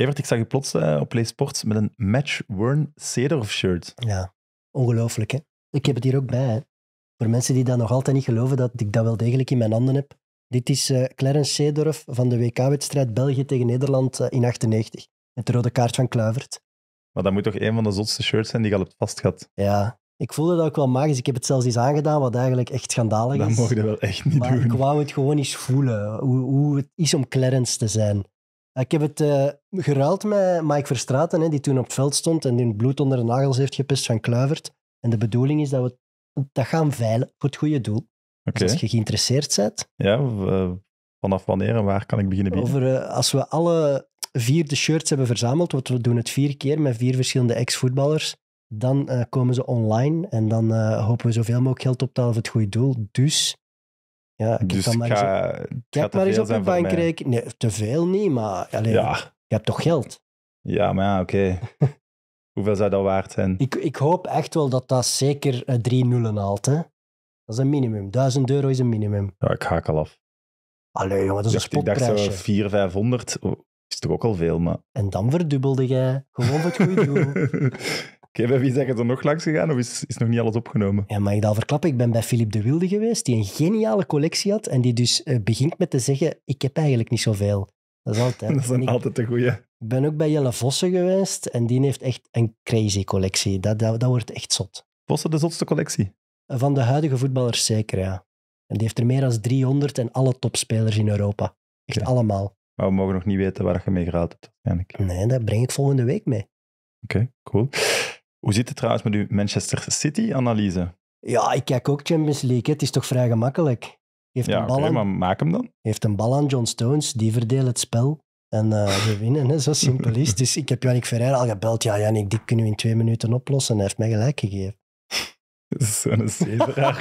Evert, ik zag je plots eh, op Play Sports met een match-worn Cedorf shirt. Ja, ongelooflijk hè. Ik heb het hier ook bij Voor mensen die dat nog altijd niet geloven, dat ik dat wel degelijk in mijn handen heb. Dit is uh, Clarence Seedorf van de WK-wedstrijd België tegen Nederland eh, in 98. Met de rode kaart van Kluivert. Maar dat moet toch een van de zotste shirts zijn die je al hebt vastgehad? Ja, ik voelde dat ook wel magisch. Ik heb het zelfs eens aangedaan, wat eigenlijk echt schandalig is. Dat mocht je wel echt niet maar ik wou het gewoon eens voelen, hoe, hoe het is om Clarence te zijn. Eh, ik heb het uh, geruild met Mike Verstraten, hè, die toen op het veld stond en die bloed onder de nagels heeft gepist van Kluivert. En de bedoeling is dat we dat gaan veilen voor het goede doel. Dus als je geïnteresseerd bent. Ja, eh, vanaf wanneer en waar kan ik beginnen bieden? Over, als we alle vier de shirts hebben verzameld, want we doen het vier keer met vier verschillende ex-voetballers, dan komen ze online en dan hopen we zoveel mogelijk geld op te halen voor het goede doel. Dus ja, dus dan maar ga, op, kijk maar eens op Nee, te veel niet, maar alleen, je hebt toch geld? Ja, maar ja, oké. Hoeveel zou dat waard zijn? Ik, ik hoop echt wel dat dat zeker eh, drie nullen haalt. Hè? Dat is een minimum. 1000 euro is een minimum. Ja, ik haak al af. Allee, jongen, dat is een spotprijsje. Ik dacht zo 400, 500. is toch ook al veel, maar... En dan verdubbelde jij. Gewoon voor het goede doel. Oké, okay, bij wie zijn er nog langs gegaan of is, is nog niet alles opgenomen? Ja, mag ik dat verklappen? Ik ben bij Philippe de Wilde geweest, die een geniale collectie had en die dus eh, begint met te zeggen, ik heb eigenlijk niet zoveel. Dat is altijd... dat is altijd de goeie. Ik ben ook bij Jelle Vossen geweest en die heeft echt een crazy collectie. Dat, dat, dat wordt echt zot. Vossen de zotste collectie? Van de huidige voetballers zeker, ja. En die heeft er meer dan 300 en alle topspelers in Europa. Echt allemaal. Maar we mogen nog niet weten waar je mee geraad hebt, Nee, dat breng ik volgende week mee. Oké, cool. Hoe zit het trouwens met uw Manchester City-analyse? Ja, ik kijk ook Champions League. Het is toch vrij gemakkelijk. Heeft ja, een bal maar maak hem dan. Heeft een bal aan John Stones, die verdeelt het spel. En uh, we winnen, hè. zo simpel is Dus ik heb Yannick Ferreira al gebeld. Ja, Yannick, die kunnen we in twee minuten oplossen. hij heeft mij gelijk gegeven. Zo'n Caesar.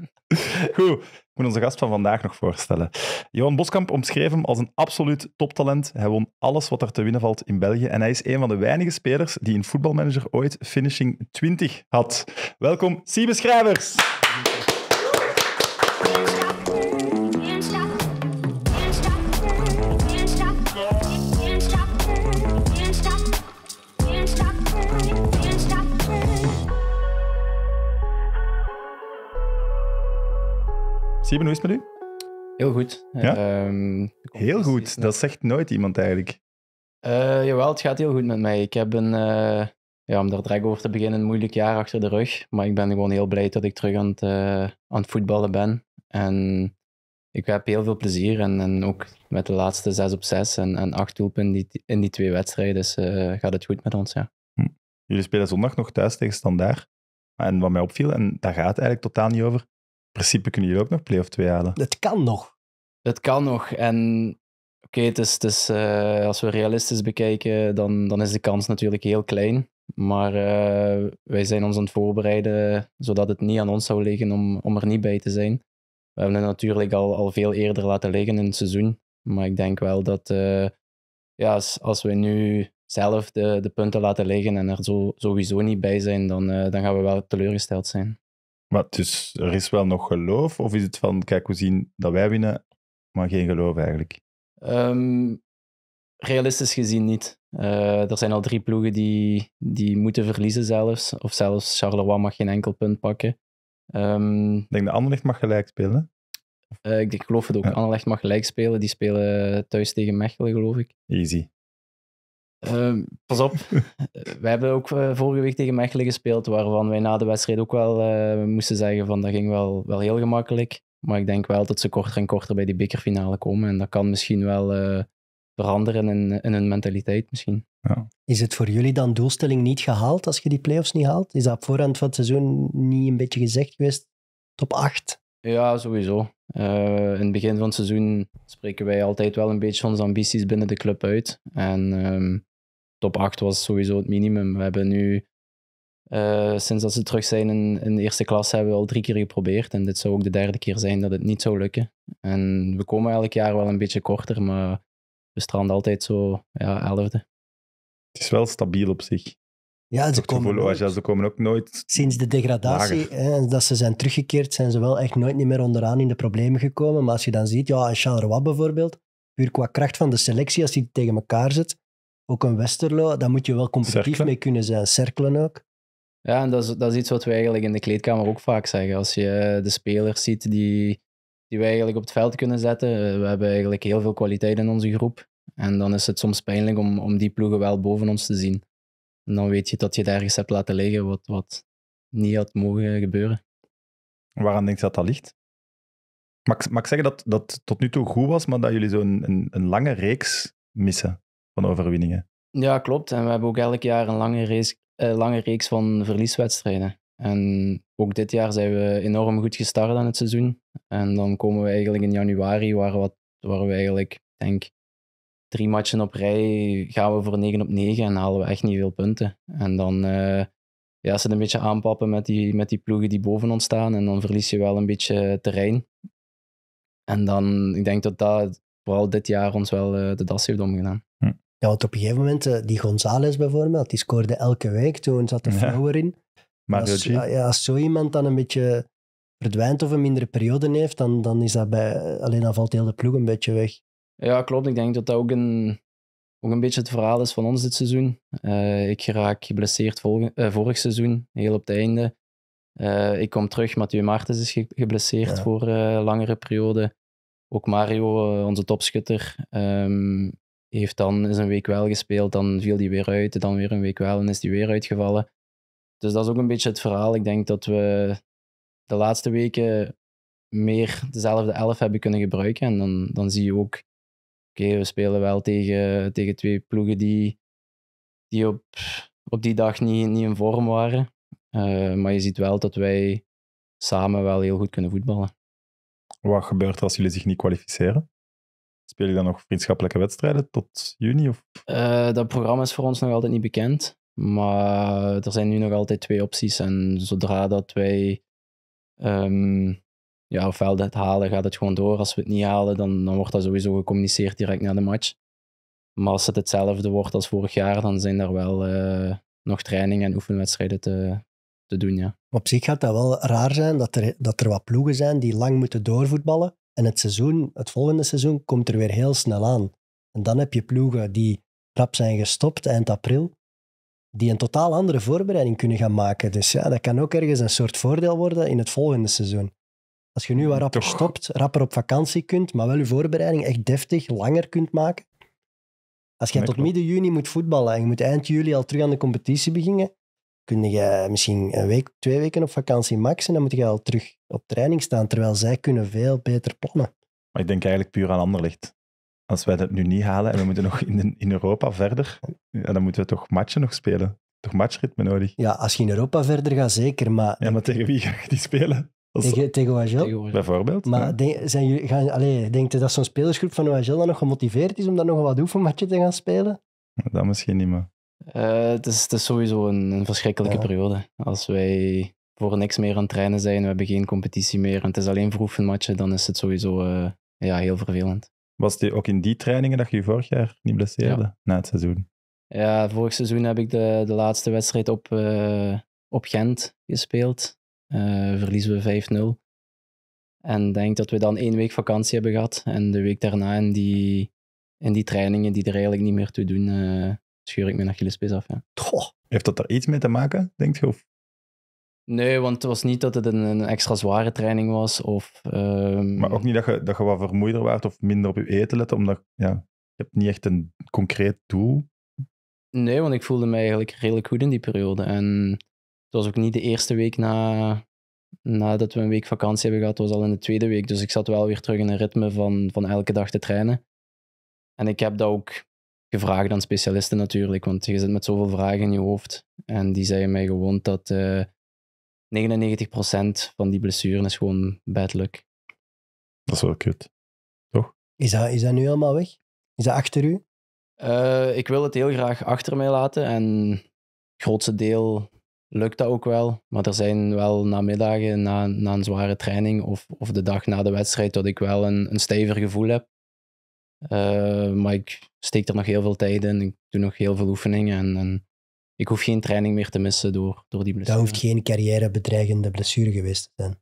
Goed, ik moet onze gast van vandaag nog voorstellen. Johan Boskamp omschreef hem als een absoluut toptalent. Hij won alles wat er te winnen valt in België. En hij is een van de weinige spelers die in voetbalmanager ooit finishing 20 had. Welkom, Sibes Schrijvers. Steven, hoe is het met u? Heel goed. Ehm, heel dus goed, dat zegt nooit iemand eigenlijk. Uh, jawel, het gaat heel goed met mij. Ik heb een, eh, ja, om daar direct over te beginnen, een moeilijk jaar achter de rug. Maar ik ben gewoon heel blij dat ik terug aan het, eh, aan het voetballen ben. En ik heb heel veel plezier. En, en ook met de laatste 6 op 6 en, en 8 doelpunten in die, twee wedstrijden dus, gaat het goed met ons. Ja. Hm. Jullie spelen zondag nog thuis tegen Standaard. En wat mij opviel, en daar gaat het eigenlijk totaal niet over, principe kunnen jullie ook nog play-off 2 halen. Het kan nog. Het kan nog. En oké, het is, eh, als we realistisch bekijken, dan, dan is de kans natuurlijk heel klein. Maar eh, wij zijn ons aan het voorbereiden, zodat het niet aan ons zou liggen om, om er niet bij te zijn. We hebben het natuurlijk al, al veel eerder laten liggen in het seizoen. Maar ik denk wel dat eh, ja, als, als we nu zelf de, de punten laten liggen en er zo, sowieso niet bij zijn, dan, dan gaan we wel teleurgesteld zijn. Maar dus er is wel nog geloof? Of is het van, kijk, we zien dat wij winnen, maar geen geloof eigenlijk? Ehm, realistisch gezien niet. Eh, er zijn al drie ploegen die, die moeten verliezen zelfs. Of zelfs Charleroi mag geen enkel punt pakken. Ehm, ik denk dat Anderlecht mag gelijk spelen. Eh, ik, geloof het ook. Ja. Anderlecht mag gelijk spelen. Die spelen thuis tegen Mechelen, geloof ik. Easy. Ehm, pas op. Eh, we hebben ook eh, vorige week tegen Mechelen gespeeld, waarvan wij na de wedstrijd ook wel eh, moesten zeggen van dat ging wel, wel heel gemakkelijk. Maar ik denk wel dat ze korter en korter bij die bekerfinale komen. En dat kan misschien wel veranderen in, in hun mentaliteit misschien. Ja. Is het voor jullie dan doelstelling niet gehaald als je die play-offs niet haalt? Is dat op voorhand van het seizoen niet een beetje gezegd geweest? Top 8? Ja, sowieso. in het begin van het seizoen spreken wij altijd wel een beetje onze ambities binnen de club uit. En ehm, top 8 was sowieso het minimum. We hebben nu, eh, sinds dat ze terug zijn in, de eerste klas, hebben we al drie keer geprobeerd. En dit zou ook de derde keer zijn dat het niet zou lukken. En we komen elk jaar wel een beetje korter, maar we stranden altijd zo ja, elfde. Het is wel stabiel op zich. Ja, ze komen, ze komen ook nooit. Sinds de degradatie, hè, dat ze zijn teruggekeerd, zijn ze wel echt nooit niet meer onderaan in de problemen gekomen. Maar als je dan ziet, ja, Charleroi bijvoorbeeld, puur qua kracht van de selectie, als die tegen elkaar zit, ook een Westerlo, daar moet je wel competitief mee kunnen zijn. Cirkelen ook. Ja, en dat is, dat iets wat we eigenlijk in de kleedkamer ook vaak zeggen. Als je de spelers ziet die, die we eigenlijk op het veld kunnen zetten. Eh, we hebben eigenlijk heel veel kwaliteit in onze groep. En dan is het soms pijnlijk om, om die ploegen wel boven ons te zien. En dan weet je dat je het ergens hebt laten liggen wat, wat niet had mogen gebeuren. Waaraan denk je dat dat ligt? Mag, ik zeggen dat dat tot nu toe goed was, maar dat jullie zo'n een, een lange reeks missen? van overwinningen. Ja, klopt. En we hebben ook elk jaar een lange, race, eh, lange reeks van verlieswedstrijden. En ook dit jaar zijn we enorm goed gestart aan het seizoen. En dan komen we eigenlijk in januari, waar, wat, we eigenlijk, denk drie matchen op rij gaan we voor 9 op 9 en halen we echt niet veel punten. En dan uh, ja, ze een beetje aanpappen met die, met die ploegen die boven ons staan. En dan verlies je wel een beetje terrein. En dan, ik denk dat dat vooral dit jaar ons wel eh, de das heeft omgedaan. Ja, want op een gegeven moment, eh, die González bijvoorbeeld, die scoorde elke week. Toen zat de vrouw erin. Maar als, ja, zo iemand dan een beetje verdwijnt of een mindere periode heeft, dan, dan is dat bij... Alleen dan valt heel de ploeg een beetje weg. Ja, klopt. Ik denk dat dat ook een, ook een beetje het verhaal is van ons dit seizoen. Eh, ik raak geblesseerd eh, vorig seizoen, heel op het einde. ik kom terug, Mathieu Martens is geblesseerd ja. voor langere periode. Ook Mario, onze topschutter, um, heeft dan eens een week wel gespeeld, dan viel die weer uit, dan weer een week wel en is die weer uitgevallen. Dus dat is ook een beetje het verhaal. Ik denk dat we de laatste weken meer dezelfde elf hebben kunnen gebruiken. En dan, dan zie je ook, oké, we spelen wel tegen, tegen twee ploegen die, die op, op die dag niet, niet in vorm waren. Eh, maar je ziet wel dat wij samen wel heel goed kunnen voetballen. Wat gebeurt als jullie zich niet kwalificeren? Speel je dan nog vriendschappelijke wedstrijden tot juni? Of? Eh, dat programma is voor ons nog altijd niet bekend. Maar er zijn nu nog altijd twee opties. En zodra dat wij um, ja, ofwel het halen, gaat het gewoon door. Als we het niet halen, dan, dan wordt dat sowieso gecommuniceerd direct na de match. Maar als het hetzelfde wordt als vorig jaar, dan zijn er wel eh, nog trainingen en oefenwedstrijden te, te doen. Ja. Op zich gaat dat wel raar zijn dat er, dat er wat ploegen zijn die lang moeten doorvoetballen. En het seizoen, het volgende seizoen, komt er weer heel snel aan. En dan heb je ploegen die rap zijn gestopt eind april, die een totaal andere voorbereiding kunnen gaan maken. Dus ja, dat kan ook ergens een soort voordeel worden in het volgende seizoen. Als je nu wat rapper stopt, rapper op vakantie kunt, maar wel je voorbereiding echt deftig, langer kunt maken. Als je tot midden juni moet voetballen en je moet eind juli al terug aan de competitie beginnen, kun je misschien een week, twee weken op vakantie maxen en dan moet je al terug op training staan, terwijl zij kunnen veel beter plannen. Maar ik denk eigenlijk puur aan licht. Als wij dat nu niet halen en we moeten nog in, in Europa verder, dan moeten we toch matchen nog spelen. Toch matchritme nodig. Ja, als je in Europa verder gaat, zeker. Maar... Ja, maar tegen wie ga je die spelen? Tegen, tegen Bijvoorbeeld. Maar ja. denk, zijn jullie, gaan, allez, je dat zo'n spelersgroep van Oagel dan nog gemotiveerd is om dan nog een wat oefenmatje te gaan spelen? Dat misschien niet, maar... Eh, het, is, het is sowieso een, verschrikkelijke periode. Als wij voor niks meer aan het trainen zijn. We hebben geen competitie meer. En het is alleen voor oefenmatchen, dan is het sowieso eh, ja, heel vervelend. Was het ook in die trainingen dat je je vorig jaar niet blesseerde na het seizoen? Ja, vorig seizoen heb ik de, de laatste wedstrijd op, eh, op Gent gespeeld. Eh, verliezen we 5-0. En denk dat we dan één week vakantie hebben gehad. En de week daarna in die, in die trainingen die er eigenlijk niet meer toe doen, scheur ik mijn Achillespees af. Ja. Heeft dat er iets mee te maken, denk je? Of Nee, want het was niet dat het een, extra zware training was. Of, ehm, Maar ook niet dat je, dat je wat vermoeider werd of minder op je eten lette, omdat ja, je hebt niet echt een concreet doel. Nee, want ik voelde me eigenlijk redelijk goed in die periode. En het was ook niet de eerste week na, nadat we een week vakantie hebben gehad, het was al in de tweede week. Dus ik zat wel weer terug in een ritme van, van elke dag te trainen. En ik heb dat ook gevraagd aan specialisten natuurlijk, want je zit met zoveel vragen in je hoofd. En die zeiden mij gewoon dat... Eh, 99% van die blessuren is gewoon bad luck. Dat is wel kut. Toch? Is dat, is dat nu helemaal weg? Is dat achter u? Eh, ik wil het heel graag achter mij laten. En het grootste deel lukt dat ook wel. Maar er zijn wel namiddagen na, na een zware training of, of de dag na de wedstrijd dat ik wel een, een stijver gevoel heb. Eh, maar ik steek er nog heel veel tijd in. Ik doe nog heel veel oefeningen. En, en ik hoef geen training meer te missen door, door die blessure. Dat hoeft geen carrièrebedreigende blessure geweest te zijn.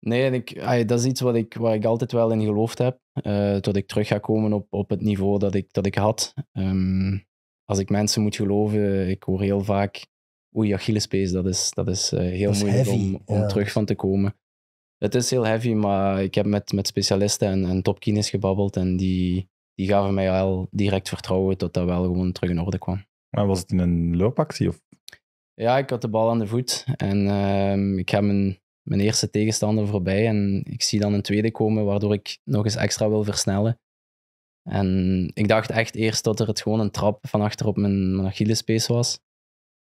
Nee, ik, dat is iets wat ik, waar ik altijd wel in geloofd heb. Uh, eh, dat ik terug ga komen op, op het niveau dat ik, dat ik had. Ehm, als ik mensen moet geloven, ik hoor heel vaak... Oei, Achillespees, dat is, dat is eh, heel moeilijk om, om terug van te komen. Het is heel heavy, maar ik heb met, met specialisten en, en topkines gebabbeld. En die, die gaven mij al direct vertrouwen tot dat wel gewoon terug in orde kwam. Maar was het in een loopactie? Of? Ja, ik had de bal aan de voet en ehm, ik heb mijn, mijn eerste tegenstander voorbij. En ik zie dan een tweede komen, waardoor ik nog eens extra wil versnellen. En ik dacht echt eerst dat er het gewoon een trap van achter op mijn, mijn Achillespace was.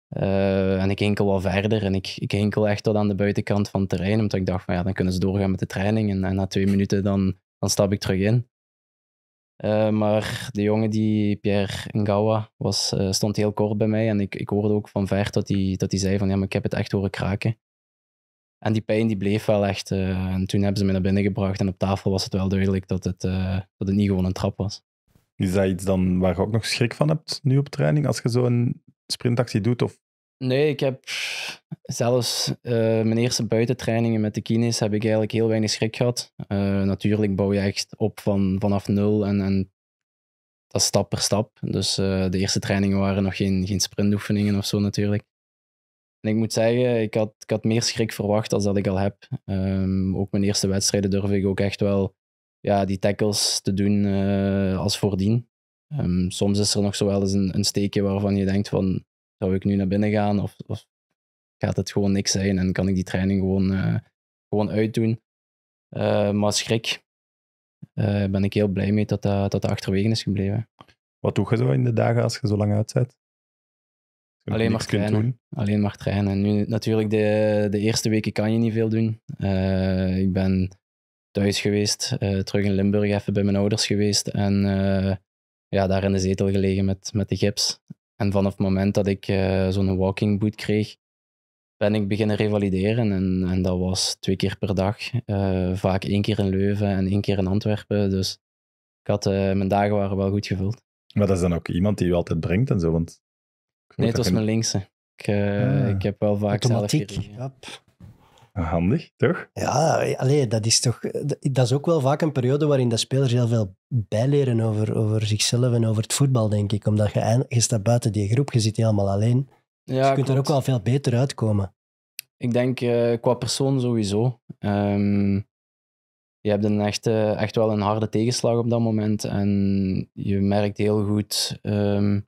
Eh, en ik hinkel wel verder en ik, ik enkel echt tot aan de buitenkant van het terrein, omdat ik dacht van ja, dan kunnen ze doorgaan met de training. En, en na twee minuten dan, dan stap ik terug in. Eh, maar de jongen, die Pierre Ngawa, was, eh, stond heel kort bij mij. En ik, ik hoorde ook van ver dat hij dat die zei van ja, maar ik heb het echt horen kraken. En die pijn die bleef wel echt. Eh, en toen hebben ze me naar binnen gebracht. En op tafel was het wel duidelijk dat het, dat het niet gewoon een trap was. Is dat iets dan waar je ook nog schrik van hebt nu op training? Als je zo'n sprintactie doet? Of Nee, ik heb zelfs eh, mijn eerste buitentrainingen met de kines heb ik eigenlijk heel weinig schrik gehad. Eh, natuurlijk bouw je echt op van, vanaf nul en, en dat stap per stap. Dus eh, de eerste trainingen waren nog geen, geen sprintoefeningen of zo natuurlijk. En ik moet zeggen, ik had, ik had meer schrik verwacht dan dat ik al heb. Ehm, ook mijn eerste wedstrijden durf ik ook echt wel ja, die tackles te doen als voordien. Ehm, soms is er nog zo wel eens een, een steekje waarvan je denkt van zou ik nu naar binnen gaan of, of gaat het gewoon niks zijn en kan ik die training gewoon, eh, gewoon uitdoen. Eh, maar schrik uh, ben ik heel blij mee dat dat, dat achterwege is gebleven. Wat doe je zo in de dagen als je zo lang uitzet? Alleen maar, trainen, alleen maar trainen. Nu, natuurlijk, de, de eerste weken kan je niet veel doen. ik ben thuis geweest, terug in Limburg even bij mijn ouders geweest en ja, daar in de zetel gelegen met, met de gips. En vanaf het moment dat ik eh, zo'n walking boot kreeg, ben ik beginnen revalideren. En, en dat was twee keer per dag. Eh, vaak één keer in Leuven en één keer in Antwerpen. Dus ik had, eh, mijn dagen waren wel goed gevuld. Maar dat is dan ook iemand die u altijd brengt en zo? Want nee, het was mijn linkse. Ik, ah. ik heb wel vaak Automatiek. zelf Handig, toch? Ja, alleen dat is toch. Dat is ook wel vaak een periode waarin de spelers heel veel bijleren over, over zichzelf en over het voetbal, denk ik. Omdat je, je staat buiten die groep, je zit helemaal alleen. Dus je kunt er ook wel veel beter uitkomen. Ik denk eh, qua persoon sowieso. Ehm, je hebt een echt, echt wel een harde tegenslag op dat moment. En je merkt heel goed ehm,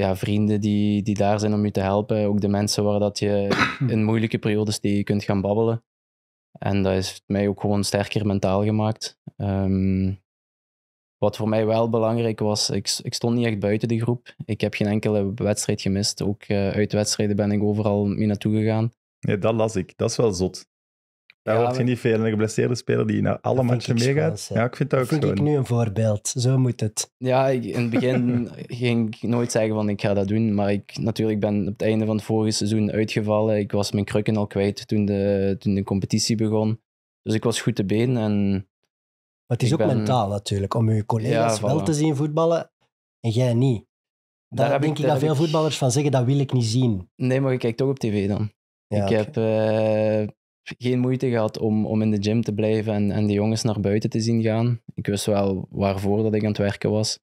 ja, vrienden die, die daar zijn om je te helpen. Ook de mensen waar dat je in moeilijke periodes die kunt gaan babbelen. En dat heeft mij ook gewoon sterker mentaal gemaakt. Ehm, wat voor mij wel belangrijk was, ik, ik, stond niet echt buiten de groep. Ik heb geen enkele wedstrijd gemist. Ook uh, uit wedstrijden ben ik overal mee naartoe gegaan. Nee, dat las ik. Dat is wel zot. Daar hoort je niet veel. Een geblesseerde speler die naar alle matchen meegaat. Ja, ik vind dat ook vind ik nu een voorbeeld. Zo moet het. Ja, in het begin ging ik nooit zeggen van ik ga dat doen. Maar ik natuurlijk ben op het einde van het vorige seizoen uitgevallen. Ik was mijn krukken al kwijt toen de, toen de competitie begon. Dus ik was goed te been. En maar het is ook mentaal natuurlijk. Om je collega's wel te zien voetballen en jij niet. Daar, Daar denk ik, dat veel voetballers van zeggen, dat wil ik niet zien. Nee, maar ik kijk toch op tv dan. ik heb... Eh, geen moeite gehad om, om in de gym te blijven en, en de jongens naar buiten te zien gaan. Ik wist wel waarvoor dat ik aan het werken was.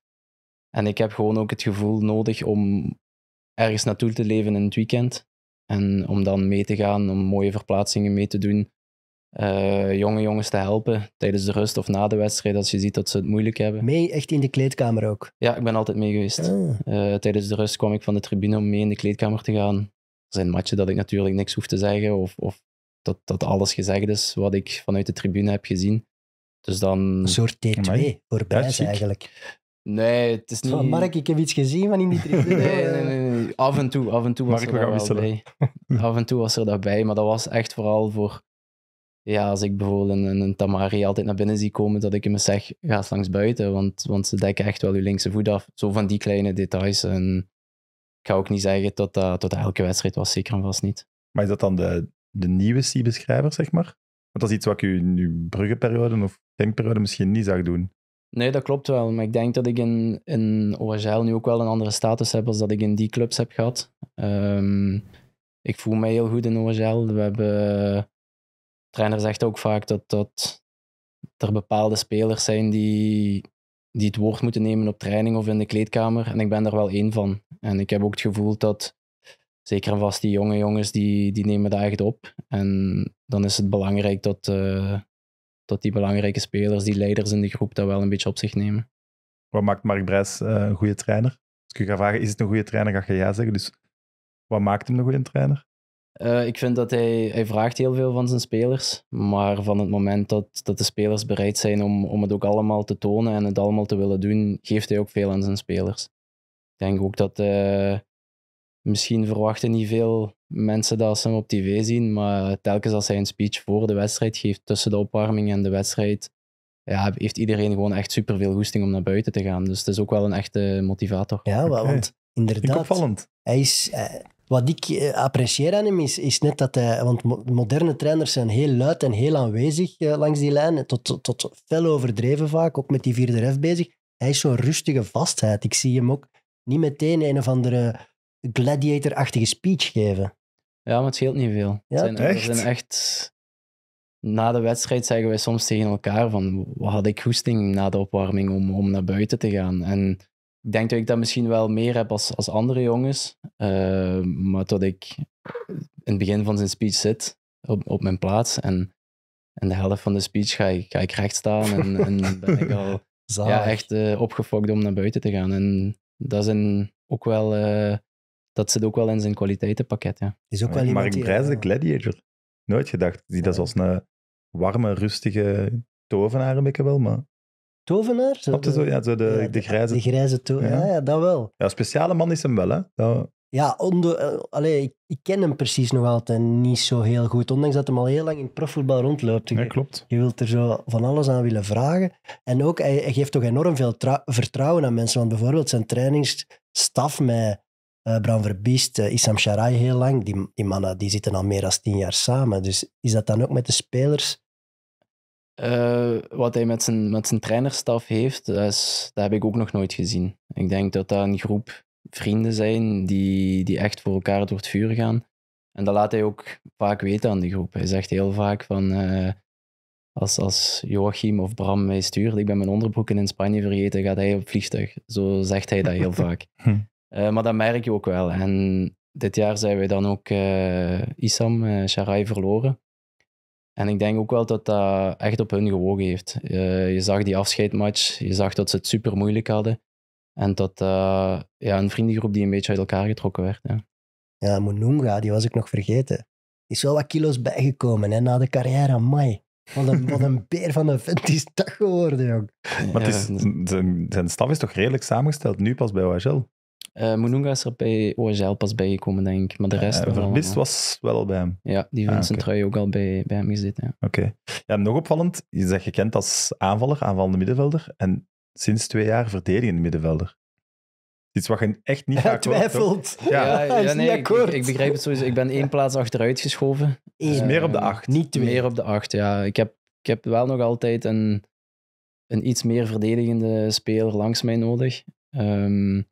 En ik heb gewoon ook het gevoel nodig om ergens naartoe te leven in het weekend. En om dan mee te gaan, om mooie verplaatsingen mee te doen. Eh, jonge jongens te helpen tijdens de rust of na de wedstrijd als je ziet dat ze het moeilijk hebben. Mee echt in de kleedkamer ook? Ja, ik ben altijd mee geweest. Ah. Eh, tijdens de rust kwam ik van de tribune om mee in de kleedkamer te gaan. Er zijn matchen dat ik natuurlijk niks hoef te zeggen of, of dat, dat alles gezegd is wat ik vanuit de tribune heb gezien. Dus dan... Een soort T2 voorbij eigenlijk. Nee, het is niet... Van Mark, ik heb iets gezien van in die tribune. nee, nee, nee, Af en toe, af en toe was er we bij. Af en toe was er daarbij, maar dat was echt vooral voor... Ja, als ik bijvoorbeeld een, Tamari altijd naar binnen zie komen, dat ik hem zeg, ga eens langs buiten, want, want ze dekken echt wel je linkse voet af. Zo van die kleine details. En ik ga ook niet zeggen dat dat tot elke wedstrijd was, zeker en vast niet. Maar is dat dan de, de nieuwe C-beschrijver, zeg maar? Want dat is iets wat je in uw bruggenperiode of denkperiode misschien niet zag doen. Nee, dat klopt wel. Maar ik denk dat ik in, in OSL nu ook wel een andere status heb als dat ik in die clubs heb gehad. Ehm, ik voel mij heel goed in OSL. We hebben... De eh, trainer zegt ook vaak dat, dat er bepaalde spelers zijn die, die het woord moeten nemen op training of in de kleedkamer. En ik ben daar wel één van. En ik heb ook het gevoel dat zeker en vast die jonge jongens, die, die nemen dat echt op. En dan is het belangrijk dat, eh, dat die belangrijke spelers, die leiders in die groep, dat wel een beetje op zich nemen. Wat maakt Mark Brijs eh, een goede trainer? Als ik je ga vragen, is het een goede trainer, ga je ja zeggen. Dus wat maakt hem een goede trainer? Eh, ik vind dat hij, hij vraagt heel veel van zijn spelers. Maar van het moment dat, dat de spelers bereid zijn om, om het ook allemaal te tonen en het allemaal te willen doen, geeft hij ook veel aan zijn spelers. Ik denk ook dat, misschien verwachten niet veel mensen dat ze hem op tv zien, maar telkens als hij een speech voor de wedstrijd geeft, tussen de opwarming en de wedstrijd, ja, heeft iedereen gewoon echt superveel goesting om naar buiten te gaan. Dus het is ook wel een echte motivator. Ja, okay. want inderdaad. Opvallend. Hij is, eh, wat ik eh, apprecieer aan hem is, is net dat hij... Want moderne trainers zijn heel luid en heel aanwezig eh, langs die lijn. Tot, tot, tot fel overdreven vaak, ook met die vierde ref bezig. Hij is zo'n rustige vastheid. Ik zie hem ook niet meteen een of andere gladiator-achtige speech geven. Ja, maar het scheelt niet veel. Ja, zijn, echt? zijn echt... Na de wedstrijd zeggen wij soms tegen elkaar van, wat had ik hoesting na de opwarming om, om naar buiten te gaan? En ik denk dat ik dat misschien wel meer heb als, als andere jongens. Eh, maar tot ik in het begin van zijn speech zit, op, op mijn plaats. En, en de helft van de speech ga ik, ga ik recht staan en, en ben ik al ja, echt uh, opgefokt om naar buiten te gaan. En dat zijn ook wel... Eh, dat zit ook wel in zijn kwaliteitenpakket. Ja. Is ook wel Mark Brijs, de eh, gladiator. Nooit gedacht. Zie dat zoals een warme, rustige tovenaar een beetje wel, maar... Tovenaar? Zo de, zo, ja, zo de, de, grijze... De grijze tovenaar, ja. ja. dat wel. Ja, speciale man is hem wel, hè. Ja, onder, eh, ik, ik, ken hem precies nog altijd niet zo heel goed. Ondanks dat hij al heel lang in profvoetbal rondloopt. Ja, klopt. Je wilt er zo van alles aan willen vragen. En ook, hij, hij geeft toch enorm veel vertrouwen aan mensen. Want bijvoorbeeld zijn trainingsstaf met uh, Bram Verbiest, uh, Issam Sharai heel lang. Die, die mannen die zitten al meer dan tien jaar samen. Dus is dat dan ook met de spelers? Eh, wat hij met zijn, met zijn trainerstaf heeft, dat, is, heb ik ook nog nooit gezien. Ik denk dat dat een groep vrienden zijn die, die echt voor elkaar door het vuur gaan. En dat laat hij ook vaak weten aan die groep. Hij zegt heel vaak van... als, als Joachim of Bram mij stuurt, ik ben mijn onderbroeken in Spanje vergeten, gaat hij op vliegtuig. Zo zegt hij dat heel vaak. Hm. Eh, maar dat merk je ook wel. En dit jaar zijn we dan ook eh, Isam uh, eh, Sharai verloren. En ik denk ook wel dat dat echt op hun gewogen heeft. je zag die afscheidmatch, je zag dat ze het super moeilijk hadden. En dat ja, een vriendengroep die een beetje uit elkaar getrokken werd. Ja, ja die was ik nog vergeten. Is wel wat kilo's bijgekomen hè, na de carrière, mai. Wat een, wat een beer van een vent is dat geworden, jong. Maar het is, zijn, zijn staf is toch redelijk samengesteld nu pas bij OHL? Uh, is er bij OSL pas bijgekomen, denk ik. Maar de eh, rest... Eh. was wel al bij hem. Ja, die vindt ah, zijn Trui ook al bij, bij hem gezeten. Ja. Oké. Ja, nog opvallend, je zegt gekend als aanvaller, aanvallende middenvelder. En sinds twee jaar verdedigende middenvelder. Iets wat je echt niet gaat twijfelt. ja, ja, ja nee, ik, begrijp het sowieso. Ik ben één plaats achteruit geschoven. Dus meer op de acht. Niet twee. Meer op de acht, ja. Ik heb, ik heb wel nog altijd een, een iets meer verdedigende speler langs mij nodig. Um,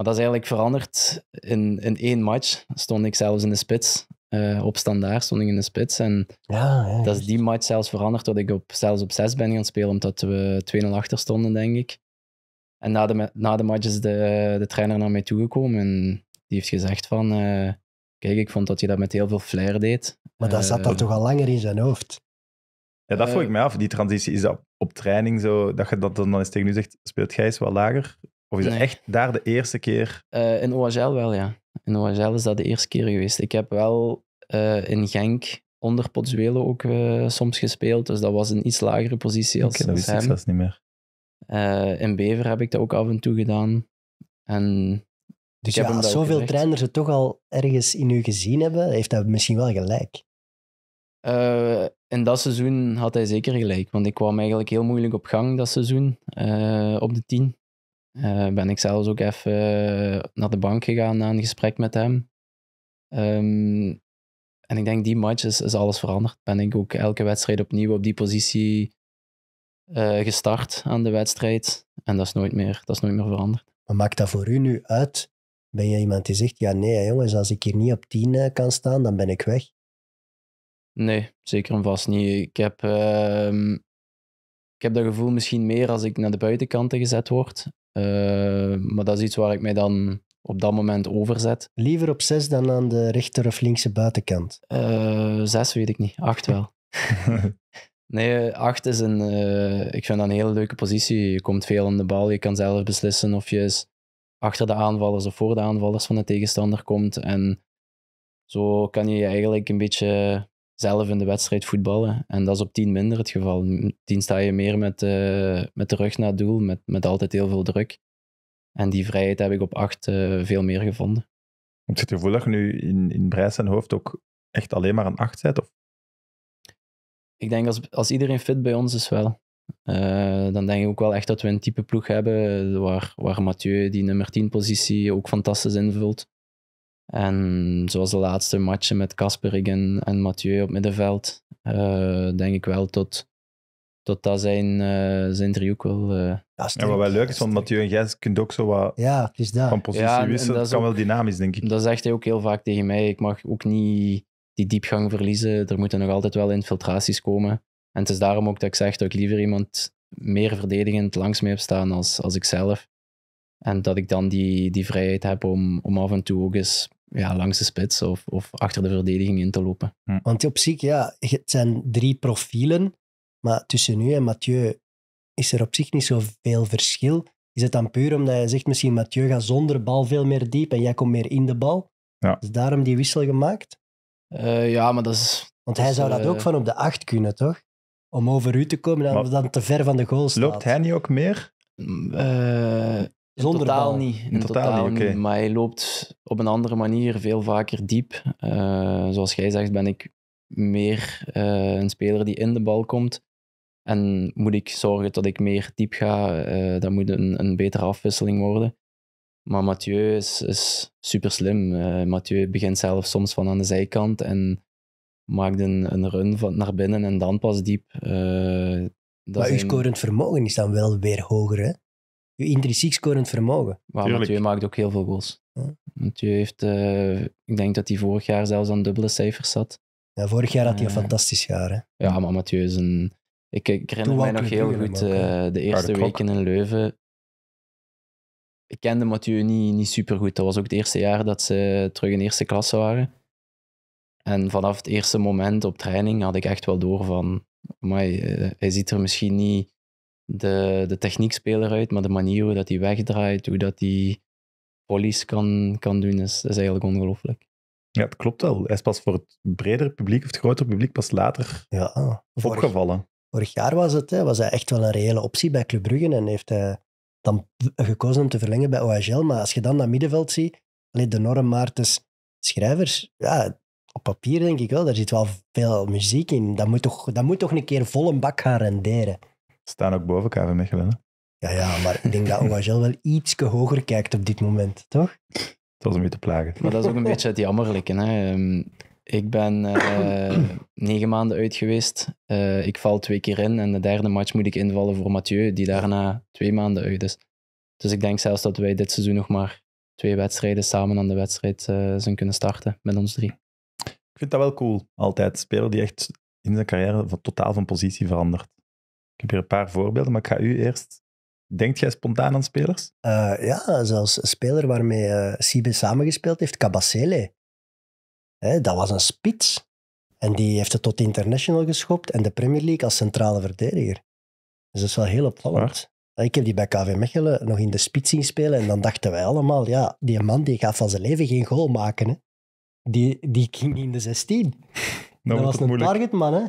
maar dat is eigenlijk veranderd in, in één match. Stond ik zelfs in de spits. Eh, op standaard stond ik in de spits. En ja, ja, dat is die match zelfs veranderd dat ik op, zelfs op 6 ben gaan spelen, omdat we 2-0 achter stonden, denk ik. En na de, na de match is de, de trainer naar mij toegekomen en die heeft gezegd van... Eh, kijk, ik vond dat hij dat met heel veel flair deed. Maar dat zat dan eh, toch al langer in zijn hoofd? Ja, dat vroeg ik me af. Die transitie, is dat op training zo, dat je dat dan eens tegen u zegt, speelt Gijs wat lager? Of is dat echt daar de eerste keer? Eh, in OHL wel, ja. In OHL is dat de eerste keer geweest. Ik heb wel eh, in Genk onder Potswelen ook eh, soms gespeeld. Dus dat was een iets lagere positie als, okay, dat als hem. Dat niet meer. in Bever heb ik dat ook af en toe gedaan. En dus ja, zoveel trainers het toch al ergens in u gezien hebben, heeft dat misschien wel gelijk. Uh, in dat seizoen had hij zeker gelijk, want ik kwam eigenlijk heel moeilijk op gang dat seizoen op de 10. Eh, ben ik zelfs ook even eh, naar de bank gegaan na een gesprek met hem. Ehm, en ik denk, die match is, alles veranderd. Ben ik ook elke wedstrijd opnieuw op die positie eh, gestart aan de wedstrijd. En dat is, nooit meer, dat is nooit meer veranderd. Maar maakt dat voor u nu uit? Ben je iemand die zegt, ja nee jongens, als ik hier niet op 10 kan staan, dan ben ik weg? Nee, zeker en vast niet. Ik heb, ehm, ik heb dat gevoel misschien meer als ik naar de buitenkanten gezet word. Eh, maar dat is iets waar ik mij dan op dat moment overzet. Liever op zes dan aan de rechter of linkse buitenkant? Eh, zes weet ik niet, acht wel. Nee, acht is een. Eh, ik vind dat een hele leuke positie. Je komt veel aan de bal. Je kan zelf beslissen of je eens achter de aanvallers of voor de aanvallers van de tegenstander komt. En zo kan je je eigenlijk een beetje zelf in de wedstrijd voetballen. En dat is op tien minder het geval. Tien sta je meer met, uh, met de rug naar het doel, met, met altijd heel veel druk. En die vrijheid heb ik op acht eh, veel meer gevonden. Heb je het gevoel je nu in, in Brijs en Hoofd ook echt alleen maar een 8 bent? Of? Ik denk als, als iedereen fit bij ons is wel. Eh, dan denk ik ook wel echt dat we een type ploeg hebben waar, waar Mathieu die nummer 10 positie ook fantastisch invult. En zoals de laatste matchen met Kasperig en, Mathieu op middenveld, eh, denk ik wel tot, tot dat zijn, uh, zijn driehoek wel... Uh, eh, wat wel leuk is, want Mathieu en Gijs kunt ook zo wat ja, het is dat. van positie ja, Dat, is kan wel dynamisch, denk ik. Dat zegt hij ook heel vaak tegen mij. Ik mag ook niet die diepgang verliezen. Er moeten nog altijd wel infiltraties komen. En het is daarom ook dat ik zeg dat ik liever iemand meer verdedigend langs mee heb staan als, als ik zelf. En dat ik dan die, die vrijheid heb om, om af en toe ook eens ja, langs de spits of, of achter de verdediging in te lopen. Hm. Want op zich, ja, het zijn drie profielen. Maar tussen u en Mathieu is er op zich niet zoveel verschil. Is het dan puur omdat je zegt, misschien Mathieu gaat zonder bal veel meer diep en jij komt meer in de bal? Ja. Is daarom die wissel gemaakt? Eh, ja, maar dat is... Want hij zou dat eh, ook van op de acht kunnen, toch? Om over u te komen en dan, dan te ver van de goal staat. Loopt hij niet ook meer? Uh, zonder totaal niet. In, totaal, niet, okay. Maar hij loopt op een andere manier veel vaker diep. Eh, zoals jij zegt, ben ik meer eh, een speler die in de bal komt. En moet ik zorgen dat ik meer diep ga, uh, eh, dat moet een, een betere afwisseling worden. Maar Mathieu is, is super slim. Mathieu begint zelf soms van aan de zijkant en maakt een, een run van naar binnen en dan pas diep. Uh, maar zijn... uw scorend vermogen is dan wel weer hoger, hè? je intrinsiek scorend vermogen. Maar Tuurlijk. Mathieu maakt ook heel veel goals. Ja. Mathieu heeft, eh, ik denk dat hij vorig jaar zelfs aan dubbele cijfers zat. Ja, vorig jaar had hij een eh. fantastisch jaar. Hè? Ja, maar Mathieu is een... Ik, herinner mij nog heel goed eh, de eerste weken in Leuven. Ik kende Mathieu niet, niet super goed. Dat was ook het eerste jaar dat ze terug in eerste klasse waren. En vanaf het eerste moment op training had ik echt wel door van... Amai, hij ziet er misschien niet de, de techniekspeler uit, maar de manier hoe dat hij wegdraait, hoe dat hij pollies kan, kan doen, is, is eigenlijk ongelooflijk. Ja, het klopt wel. Hij is pas voor het bredere publiek of het grotere publiek pas later ja, ah, opgevallen. Vorig jaar was het, hè, was hij echt wel een reële optie bij Club Brugge en heeft hij dan gekozen om te verlengen bij OHL. Maar als je dan dat middenveld ziet, de Norm Maartens, Schrijvers, ja, op papier denk ik wel, daar zit wel veel muziek in. Dat moet toch, dat moet toch een keer vol een bak gaan renderen staan ook boven KV Mechelen. Ja, ja, maar ik denk dat Ongagel wel iets hoger kijkt op dit moment, toch? Het was een beetje plagen. Maar dat is ook een beetje het jammerlijke. Hè? Ehm, ik ben eh, negen maanden uit geweest. Eh, ik val twee keer in en de derde match moet ik invallen voor Mathieu, die daarna twee maanden uit is. Dus ik denk zelfs dat wij dit seizoen nog maar twee wedstrijden samen aan de wedstrijd uh, zijn kunnen starten met ons drie. Ik vind dat wel cool, altijd. Speler die echt in zijn carrière van, totaal van positie verandert. Ik heb hier een paar voorbeelden, maar ik ga u eerst. Denkt jij spontaan aan spelers? Eh, ja, zelfs een speler waarmee uh, eh, samen samengespeeld heeft, Cabacele. dat was een spits. En die heeft het tot international geschopt en de Premier League als centrale verdediger. Dus dat is wel heel opvallend. Eh, ik heb die bij KV Mechelen nog in de spits zien spelen en dan dachten wij allemaal, ja, die man die gaat van zijn leven geen goal maken. Hè. Die, die ging in de 16. Nou dat was een targetman, hè.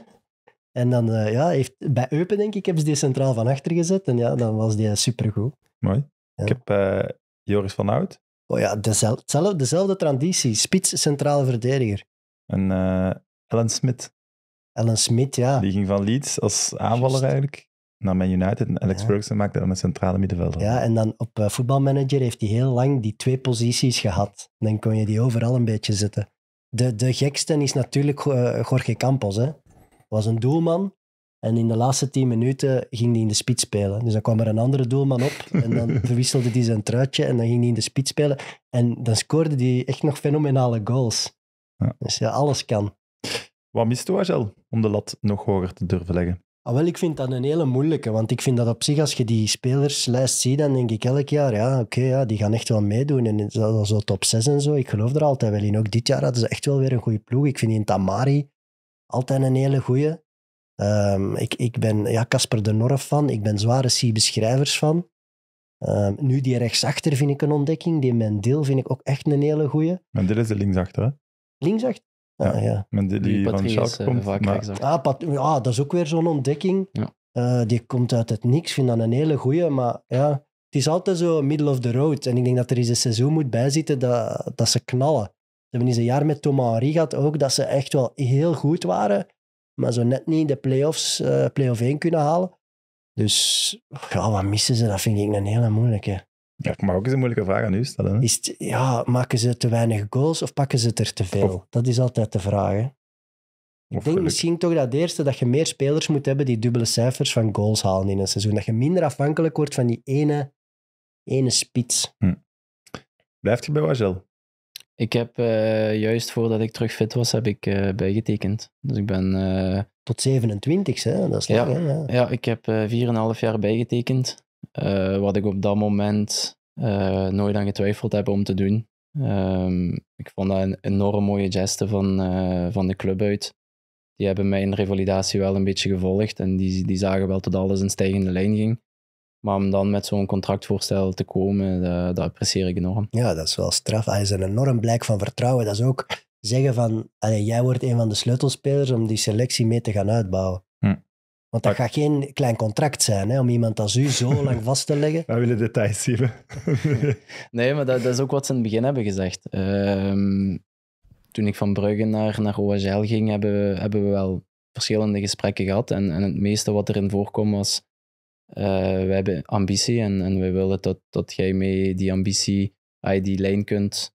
En dan eh, ja, heeft, bij Eupen, denk ik, hebben ze die centraal van achter gezet. En ja, dan was die supergoed. Mooi. Ik heb eh, Joris van Hout. Oh ja, dezelfde, dezelfde traditie. Spits, centrale verdediger. En uh, Ellen Smit. Ellen Smit, ja. Die ging van Leeds als aanvaller eigenlijk naar Man United. En Alex Ferguson maakte dan een centrale middenvelder. Ja, en dan op voetbalmanager heeft hij heel lang die twee posities gehad. Dan kon je die overal een beetje zetten. De, de gekste is natuurlijk Jorge Campos, hè was een doelman. En in de laatste tien minuten ging hij in de spits spelen. Dus dan kwam er een andere doelman op en dan verwisselde hij zijn truitje en dan ging hij in de spits spelen. En dan scoorde hij echt nog fenomenale goals. Ja. Dus ja, alles kan. Wat mist Oagel om de lat nog hoger te durven leggen? Ah, wel, ik vind dat een hele moeilijke, want ik vind dat op zich, als je die spelerslijst ziet, dan denk ik elk jaar, ja, oké, ja, die gaan echt wel meedoen. En zo, zo top 6 en zo, ik geloof er altijd wel in. Ook dit jaar hadden ze echt wel weer een goede ploeg. Ik vind in Tamari altijd een hele goeie. Ehm, ik, ik ben ja, Casper de Norf van, ik ben zware C-beschrijvers van. Ehm, nu die rechtsachter vind ik een ontdekking, die Mendil vind ik ook echt een hele goeie. Mendil is de linksachter, hè? Linksachter? Ah, ja, ja. die, die van Schalke eh, komt. Ah, Pat... ja, dat is ook weer zo'n ontdekking. Ja. Eh, die komt uit het niks, vind dat een hele goeie, maar ja, het is altijd zo middle of the road. En ik denk dat er eens een seizoen moet bijzitten dat, dat ze knallen. Ze hebben eens een jaar met Thomas Henry gehad ook, dat ze echt wel heel goed waren, maar zo net niet de play-offs, uh, play-off 1 kunnen halen. Dus ja, wat missen ze? Dat vind ik een hele moeilijke. Ja, ik mag ook eens een moeilijke vraag aan u stellen. Hè? Is ja, maken ze te weinig goals of pakken ze het er te veel? dat is altijd de vraag. Ik denk misschien toch dat eerste, dat je meer spelers moet hebben die dubbele cijfers van goals halen in een seizoen. Dat je minder afhankelijk wordt van die ene, ene spits. Hm. Blijft je bij Wagel? Ik heb eh, juist voordat ik terug fit was, heb ik eh, bijgetekend. Dus ik ben... Eh, Tot 27, hè? Dat is lang, ja, hè? Ja. ik heb 4,5 jaar bijgetekend. wat ik op dat moment nooit aan getwijfeld heb om te doen. Ehm, ik vond dat een enorm mooie geste van, van de club uit. Die hebben mij in revalidatie wel een beetje gevolgd. En die, die zagen wel dat alles een stijgende lijn ging. Maar om dan met zo'n contractvoorstel te komen, eh, dat, dat apprecieer ik enorm. Ja, dat is wel straf. Hij ah, is een enorm blijk van vertrouwen. Dat is ook zeggen van, jij wordt een van de sleutelspelers om die selectie mee te gaan uitbouwen. Hm. Want dat gaat geen klein contract zijn, hè, om iemand als u zo lang vast te leggen. Wij willen details zien. nee, maar dat, dat, is ook wat ze in het begin hebben gezegd. Ehm, toen ik van Brugge naar, naar OHL ging, hebben, hebben we wel verschillende gesprekken gehad. En, en het meeste wat erin voorkwam was eh, we hebben ambitie en, en wij willen dat, dat jij mee die ambitie, ah, die lijn kunt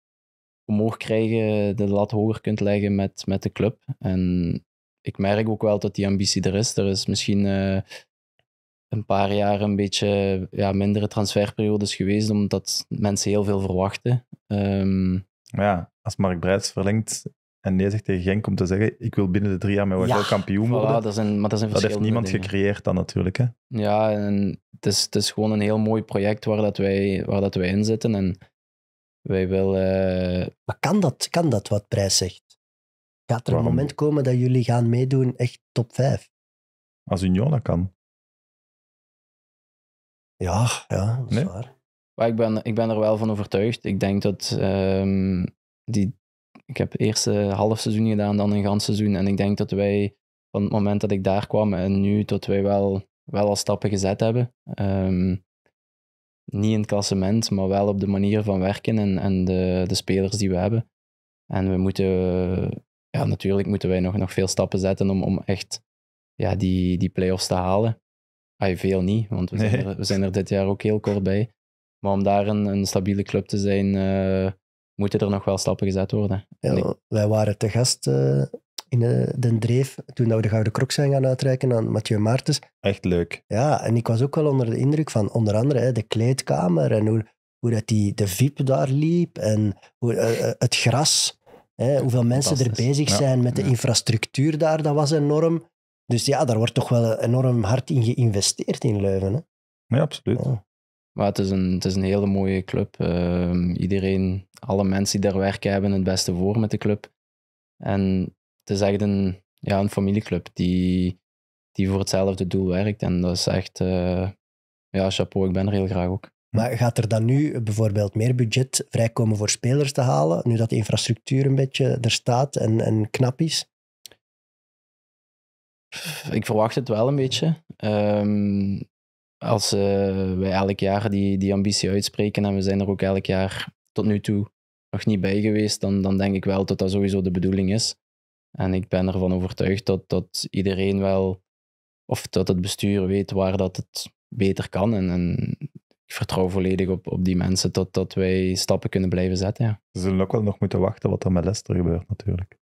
omhoog krijgen, de lat hoger kunt leggen met, met de club. En ik merk ook wel dat die ambitie er is. Er is misschien eh, een paar jaar een beetje ja, mindere transferperiodes geweest, omdat mensen heel veel verwachten. Ehm, ja, als Mark Breits verlengt, en nee zegt tegen Genk om te zeggen: Ik wil binnen de drie jaar met OHL kampioen worden. ja dat, zijn, maar dat, zijn dat heeft niemand gecreëerd dan natuurlijk. Hè? Ja, en het, is, het is gewoon een heel mooi project waar, dat wij, waar dat wij in zitten. En wij willen. Eh, maar kan dat, kan dat wat Prijs zegt? Gaat er een moment komen dat jullie gaan meedoen, echt top 5? Als Union dat kan. Ja, ja dat is nee? waar. Maar ik ben, ik ben er wel van overtuigd. Ik denk dat ehm, die, ik heb eerst eh, een half seizoen gedaan, dan een gans seizoen. En ik denk dat wij van het moment dat ik daar kwam en nu tot wij wel, wel al stappen gezet hebben. Ehm, niet in het klassement, maar wel op de manier van werken en, en de, de spelers die we hebben. En we moeten, ja, natuurlijk moeten wij nog, nog veel stappen zetten om, om echt ja, die, die play-offs te halen. Ay, veel niet, want we, zijn er, we zijn er dit jaar ook heel kort bij. Maar om daar een, een stabiele club te zijn, eh, moeten er nog wel stappen gezet worden. Ja, Wij waren te gast eh, in de, eh, Den Dreef toen we de Gouden Krok zijn gaan uitreiken aan Mathieu Maartens. Echt leuk. Ja, en ik was ook wel onder de indruk van onder andere de kleedkamer en hoe, hoe dat die, de VIP daar liep en hoe, eh, het gras. Hè, hoeveel mensen er bezig zijn met de infrastructuur daar, dat was enorm. Dus ja, daar wordt toch wel enorm hard in geïnvesteerd in Leuven. Hè? Ja, absoluut. Maar het is een, het is een hele mooie club. Ehm, iedereen, alle mensen die daar werken, hebben het beste voor met de club. En het is echt een, ja, een familieclub die, die voor hetzelfde doel werkt. En dat is echt, eh, ja, chapeau, ik ben er heel graag ook. Maar gaat er dan nu bijvoorbeeld meer budget vrijkomen voor spelers te halen, nu dat de infrastructuur een beetje er staat en, en knap is? Ik verwacht het wel een beetje. Um, als eh, wij elk jaar die, die ambitie uitspreken en we zijn er ook elk jaar tot nu toe nog niet bij geweest, dan, dan denk ik wel dat dat sowieso de bedoeling is. En ik ben ervan overtuigd dat, dat iedereen wel, of dat het bestuur weet waar dat het beter kan. En, en ik vertrouw volledig op, op die mensen dat, dat wij stappen kunnen blijven zetten. Ja. Ze zullen ook wel nog moeten wachten wat er met Leicester gebeurt natuurlijk.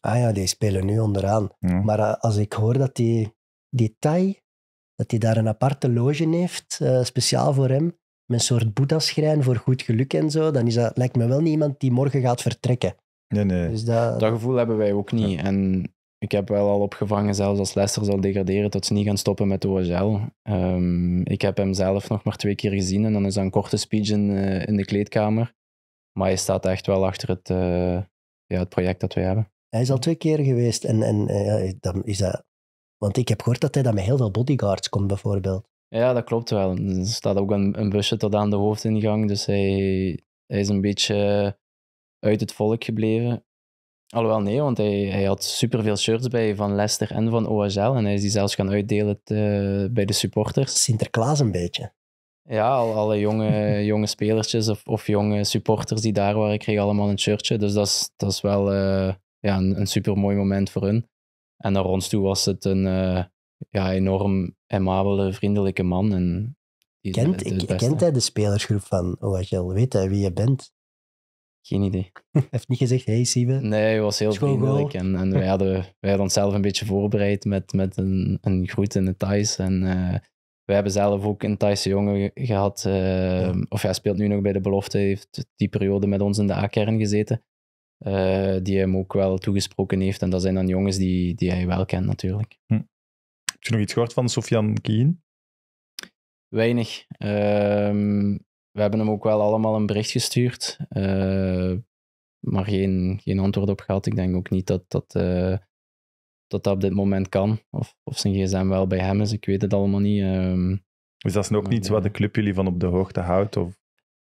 Ah ja, die spelen nu onderaan. Maar eh, als ik hoor dat die, die dat hij daar een aparte loge heeft, eh, speciaal voor hem. Met een soort Boeddha-schrijn voor goed geluk en zo. Dan is dat, lijkt me wel niet iemand die morgen gaat vertrekken. Nee, nee. Dus dat... gevoel hebben wij ook niet. En ik heb wel al opgevangen, zelfs als Leicester zal degraderen, dat ze niet gaan stoppen met de OGL. Ehm, ik heb hem zelf nog maar twee keer gezien en dan is dat een korte speech in, eh, in de kleedkamer. Maar hij staat echt wel achter het, eh, ja, het project dat we hebben. Hij is al twee keer geweest en, en dan is dat want ik heb gehoord dat hij dan met heel veel bodyguards komt, bijvoorbeeld. Ja, dat klopt wel. Er staat ook een, een busje tot aan de hoofdingang, dus hij, hij is een beetje uit het volk gebleven. Alhoewel nee, want hij, hij had superveel shirts bij van Leicester en van OSL. En hij is die zelfs gaan uitdelen eh, bij de supporters. Sinterklaas een beetje. Ja, al, alle jonge, jonge spelertjes of, of jonge supporters die daar waren, kregen allemaal een shirtje. Dus dat is, dat is wel eh, ja, een, een super mooi moment voor hun. En naar ons toe was het een eh, ja, enorm aimabele, vriendelijke man. En kent, de, kent hij de spelersgroep van OHL? Weet hij wie je bent? Geen idee. Hij heeft niet gezegd, hey Siebe. Nee, hij was heel vriendelijk. En, en wij, hadden, wij hadden onszelf een beetje voorbereid met, met een, een groet in de Thais. En eh, we hebben zelf ook een Thaise jongen gehad. Eh, of hij speelt nu nog bij de belofte. heeft die periode met ons in de A-kern gezeten. Eh, die hem ook wel toegesproken heeft. En dat zijn dan jongens die, die hij wel kent natuurlijk. Hm. Heb je nog iets gehoord van Sofian Kien? Weinig. Ehm, we hebben hem ook wel allemaal een bericht gestuurd, eh, maar geen, geen antwoord op gehad. Ik denk ook niet dat dat, eh, dat, dat op dit moment kan. Of, of zijn gsm wel bij hem is, ik weet het allemaal niet. Ehm, is dat nog niets wat de club jullie van op de hoogte houdt? Of?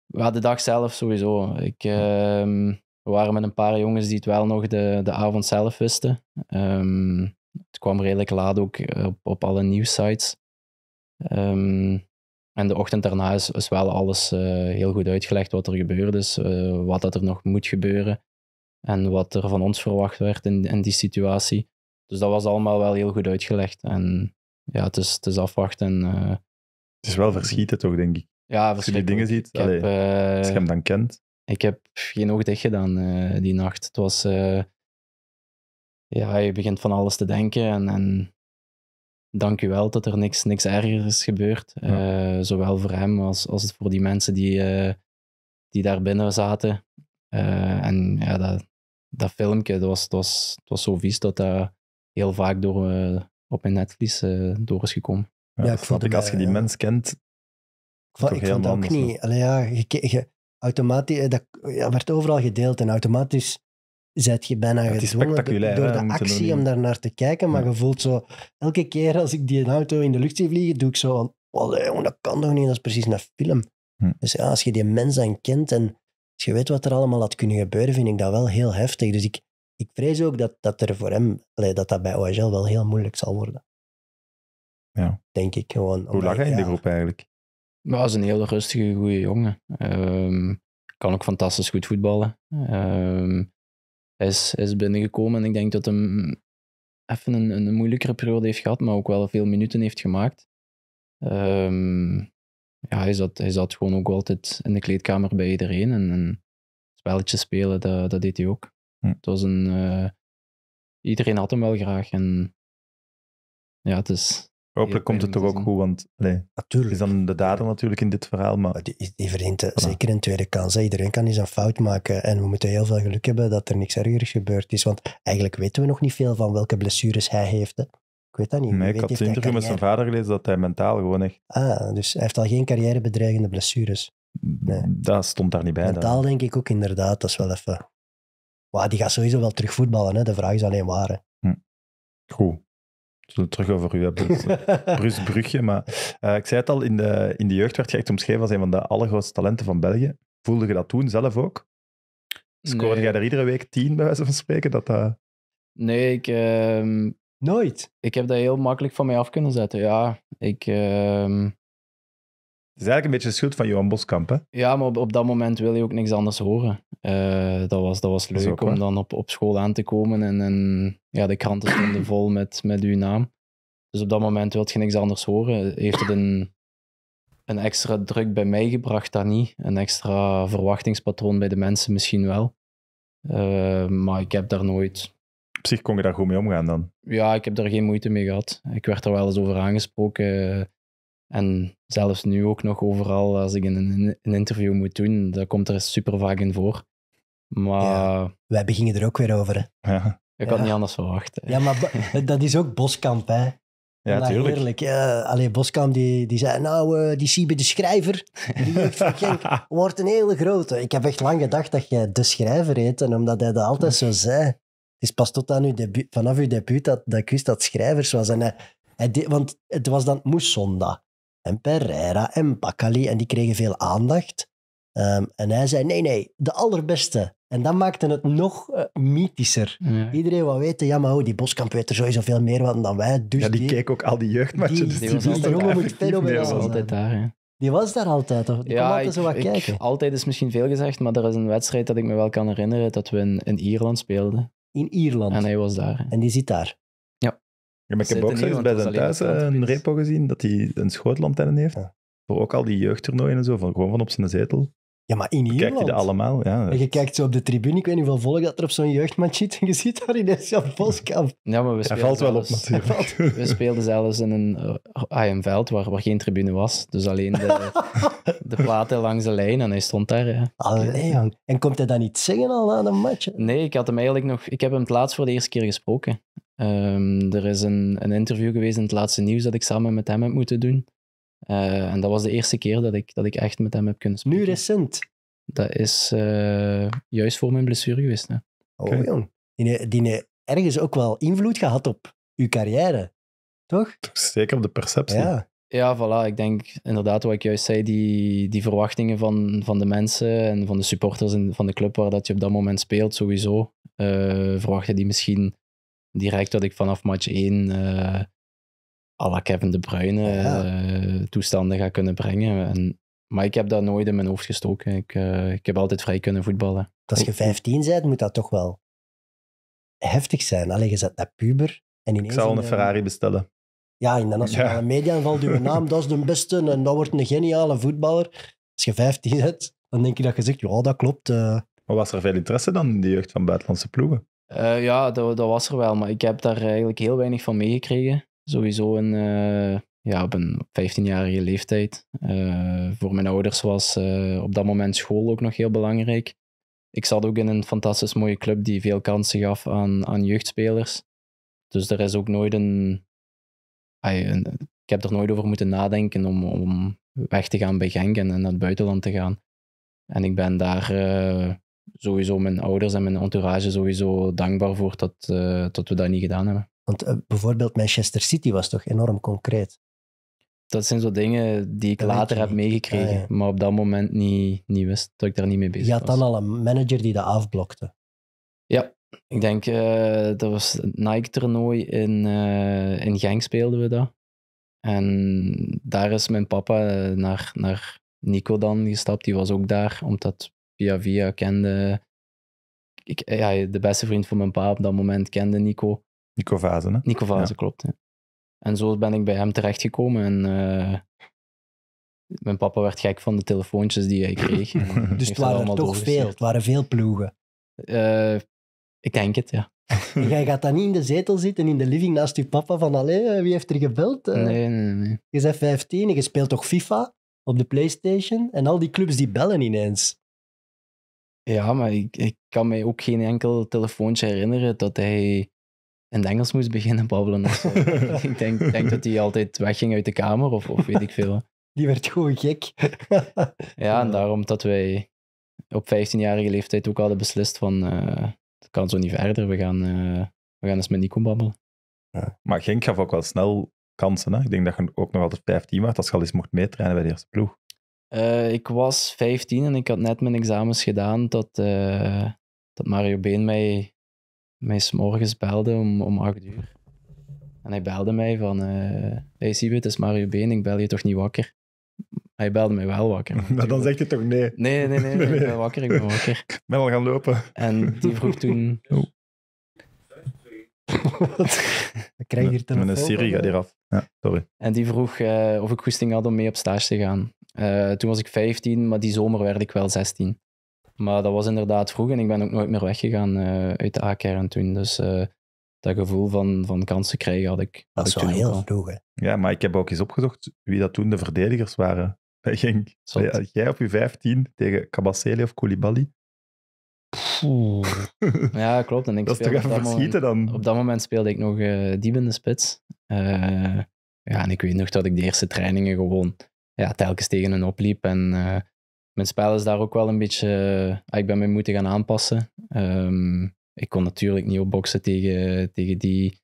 Ja, de dag zelf sowieso. Ik, ehm, we waren met een paar jongens die het wel nog de, de avond zelf wisten. Ehm, het kwam redelijk laat ook eh, op, op alle nieuwsites. Ehm, en de ochtend daarna is, is wel alles eh, heel goed uitgelegd wat er gebeurd is, eh, wat dat er nog moet gebeuren en wat er van ons verwacht werd in, in die situatie. Dus dat was allemaal wel heel goed uitgelegd. En ja, het is, het is afwachten. het is wel verschieten toch, denk ik. Ja, Als je die dingen ziet, ik heb, als je hem dan kent. Ik heb geen oog dicht gedaan eh, die nacht. Het was. Eh, ja, je begint van alles te denken. En, en dank u wel dat er niks, niks erger is gebeurd. Eh, zowel voor hem als, als het voor die mensen die, die daar binnen zaten. en ja, dat, dat filmpje, dat was, dat was, dat was zo vies dat dat heel vaak door, op mijn netvlies door is gekomen. Ja, ik vond ik, als je die mens kent, ik vond, ik het ook niet. Allee, ja, je, automatisch, eh, dat ja, werd overal gedeeld en automatisch zet je bijna ja, door de actie om daar naar te kijken. Maar je voelt zo, elke keer als ik die auto in de lucht zie vliegen, doe ik zo, oh, dat kan toch niet, dat is precies een film. Hm. Dus als je die mens dan kent en als je weet wat er allemaal had kunnen gebeuren, vind ik dat wel heel heftig. Dus ik, ik vrees ook dat, dat er voor hem, dat dat bij OHL wel heel moeilijk zal worden. Ja. Denk ik gewoon. Hoe lag hij in de groep eigenlijk? Maar hij is een hele rustige, goede jongen. Um, kan ook fantastisch goed voetballen. Ehm, hij, is, is binnengekomen en ik denk dat hij even een, een moeilijkere periode heeft gehad, maar ook wel veel minuten heeft gemaakt. Ehm, ja, hij, zat, hij zat gewoon ook altijd in de kleedkamer bij iedereen. En, spelletjes spelen, dat, dat deed hij ook. Hm. Het was een, eh, iedereen had hem wel graag. En ja, het is, Hopelijk komt het toch ook goed, want nee, natuurlijk. is dan de dader natuurlijk in dit verhaal. Maar... Die, die verdient zeker een tweede kans. Iedereen kan eens een fout maken. En we moeten heel veel geluk hebben dat er niks ergers gebeurd is. Want eigenlijk weten we nog niet veel van welke blessures hij heeft. Hè. Ik weet dat niet. Nee, ik had het interview met zijn vader gelezen dat hij mentaal gewoon echt... Ah, dus hij heeft al geen carrièrebedreigende blessures. Nee. Dat stond daar niet bij. Mentaal denk ik ook inderdaad, dat is wel even... Wow, die gaat sowieso wel terug voetballen, hè. de vraag is alleen waar. Hm. Goed zullen terug over u hebben, Bruce Brugge. Maar eh, ik zei het al, in de, in de jeugd werd je echt omschreven als een van de allergrootste talenten van België. Voelde je dat toen zelf ook? Scoorde jij er iedere week tien, bij wijze van spreken? Dat, eh, Nee, ik... Ehm, Nooit? Ik heb dat heel makkelijk van mij af kunnen zetten, ja. Ik... Ehm, het is eigenlijk een beetje de schuld van Johan Boskamp, hè? Ja, maar op, op dat moment wil je ook niks anders horen. Eh, dat, was, dat was leuk om dan op, op school aan te komen en, en ja, de kranten stonden vol met, met uw naam. Dus op dat moment wilde je niks anders horen. Heeft het een, een extra druk bij mij gebracht? Dat niet. Een extra verwachtingspatroon bij de mensen misschien wel. Eh, maar ik heb daar nooit. Op zich kon je daar goed mee omgaan dan? Ja, ik heb daar geen moeite mee gehad. Ik werd er wel eens over aangesproken. En zelfs nu ook nog overal, als ik een, een interview moet doen, dat komt er super vaak in voor. Maar... Ja, wij beginnen er ook weer over. Hè? Ja. Ik had niet anders verwacht. Ja, maar dat is ook Boskamp, hè? Ja, natuurlijk. Heerlijk. alleen Boskamp die, die zei, nou, eh, die bij de schrijver, die wordt een hele grote. Ik heb echt lang gedacht dat jij de schrijver heet, en omdat hij dat altijd zo zei. Het is pas tot aan uw debuut, vanaf uw debuut dat, dat ik wist dat schrijvers was. En hij, want het was dan moest en Pereira en Bakali. En die kregen veel aandacht. Ehm, en hij zei, nee, nee, de allerbeste. En dat maakte het nog eh, mythischer. Iedereen wou weten, ja, maar oh, die Boskamp weet er sowieso veel meer van dan wij. Dus ja, die, die keek ook al die jeugdmatchen. Die, die, was altijd daar, Die was daar altijd, toch? Die ja, altijd ik, zo wat kijken. Altijd is misschien veel gezegd, maar er is een wedstrijd dat ik me wel kan herinneren dat we in, Ierland speelden. In Ierland? En hij was daar. En die zit daar? maar ik heb ook zelfs bij zijn thuis eh, een repo gezien dat hij een schootlantennen heeft. Voor ook al die jeugdtoernooien en zo, van, gewoon van op zijn zetel. Ja, maar in Ierland. Kijk je allemaal, ja. En je kijkt zo op de tribune, ik weet niet hoeveel volk dat er op zo'n jeugdmatch zit, en je ziet daar in Jan Boskamp. Ja, maar we valt wel op, We speelden zelfs in een uh, veld waar, waar geen tribune was, dus alleen de, de platen langs de lijn, en hij stond daar, ja. Allee, En komt hij dan niet zingen al aan een match? Nee, ik had hem eigenlijk nog... Ik heb hem het laatst voor de eerste keer gesproken. Ehm, er is een, een interview geweest in het laatste nieuws dat ik samen met hem heb moeten doen. Eh, en dat was de eerste keer dat ik, dat ik echt met hem heb kunnen spelen. Nu recent? Dat is eh, juist voor mijn blessure geweest. Hè. Oh jong. Die, die ergens ook wel invloed gehad op uw carrière, toch? Zeker op de perceptie. Ja. Ja, voilà. Ik denk inderdaad wat ik juist zei, die, die verwachtingen van, van de mensen en van de supporters en van de club waar dat je op dat moment speelt, sowieso. Uh, eh, verwachten die misschien direct dat ik vanaf match 1 uh, eh, à la Kevin De Bruyne ah, eh, toestanden ga kunnen brengen. En, maar ik heb dat nooit in mijn hoofd gestoken. Ik, eh, ik heb altijd vrij kunnen voetballen. Als je 15 bent, moet dat toch wel heftig zijn. Alleen je zet naar puber. En ik zal een, een Ferrari bestellen. Ja, in de nationale ja. media valt uw naam, dat is de beste en dat wordt een geniale voetballer. Als je 15 bent, dan denk je dat je zegt, ja, dat klopt. Maar was er veel interesse dan in de jeugd van buitenlandse ploegen? Eh, ja, dat, dat, was er wel, maar ik heb daar eigenlijk heel weinig van meegekregen. Sowieso een, eh, ja, op een 15-jarige leeftijd. Eh, voor mijn ouders was op dat moment school ook nog heel belangrijk. Ik zat ook in een fantastisch mooie club die veel kansen gaf aan, aan jeugdspelers. Dus er is ook nooit een, Ik heb er nooit over moeten nadenken om, om weg te gaan bij Genk en naar het buitenland te gaan. En ik ben daar sowieso mijn ouders en mijn entourage sowieso dankbaar voor dat, eh, dat we dat niet gedaan hebben. Want eh, bijvoorbeeld Manchester City was toch enorm concreet? Dat zijn zo dingen die ik later heb meegekregen, ah, maar op dat moment niet, niet wist dat ik daar niet mee bezig was. Je had dan al een manager die dat afblokte? Ja, ik denk eh, dat was het Nike-toernooi in, in Genk speelden we dat. En daar is mijn papa naar, naar Nico dan gestapt. Die was ook daar, omdat via via kende. Ik, eh, ja, de beste vriend van mijn pa op dat moment kende Nico. Nico Vazen, hè? Nico Vazen, klopt. En zo ben ik bij hem terechtgekomen. En eh, mijn papa werd gek van de telefoontjes die hij kreeg. dus het waren toch veel? Het waren veel ploegen? Eh, ik denk het, ja. En jij gaat dan niet in de zetel zitten, in de living naast je papa, van allee, wie heeft er gebeld? nee, nee, nee. Je bent 15 en je speelt toch FIFA op de Playstation? En al die clubs die bellen ineens. Ja, maar ik, kan mij ook geen enkel telefoontje herinneren dat hij in het Engels moest beginnen babbelen. ik denk, denk dat hij altijd wegging uit de kamer of, of weet ik veel. Die werd gewoon gek. ja, en daarom dat wij op 15-jarige leeftijd ook hadden beslist van uh, het kan zo niet verder, we gaan, eh, we gaan eens met Nico babbelen. Maar Genk gaf ook wel snel kansen. Hè? Ik denk dat je ook nog altijd 15 was als je al eens mocht meetrainen bij de eerste ploeg. Eh, ik was 15 en ik had net mijn examens gedaan eh, dat, Mario Been mij, mij s'morgens belde om, om 8 uur. En hij belde mij van, uh, hey het is Mario Been, ik bel je toch niet wakker? Hij belde mij wel wakker. Maar nou, dan zegt je toch nee? Nee, nee, nee, ik ben wakker, ik ben wakker. Ik ben al gaan lopen. En die vroeg toen... Wat? Oh. krijg je hier telefoon. Mijn Siri gaat hier af. Ja, sorry. En die vroeg of ik goesting had om mee op stage te gaan. Eh, toen was ik 15, maar die zomer werd ik wel 16. Maar dat was inderdaad vroeg en ik ben ook nooit meer weggegaan eh, uit de A-kern toen. Dus eh, dat gevoel van, van kansen krijgen had ik. Dat is heel vroeg, hè? Ja, maar ik heb ook eens opgezocht wie dat toen de verdedigers waren. Bij Genk. Jij op je 15 tegen Kabasele of Koulibaly. ja, klopt. En ik dat toch even verschieten dan? Op dat moment speelde ik nog diep in de spits. ja, en ik weet nog dat ik de eerste trainingen gewoon ja, telkens tegen hen opliep. En eh, mijn spel is daar ook wel een beetje. Ah, ik ben me moeten gaan aanpassen. Ehm, ik kon natuurlijk niet opboksen tegen, tegen, die,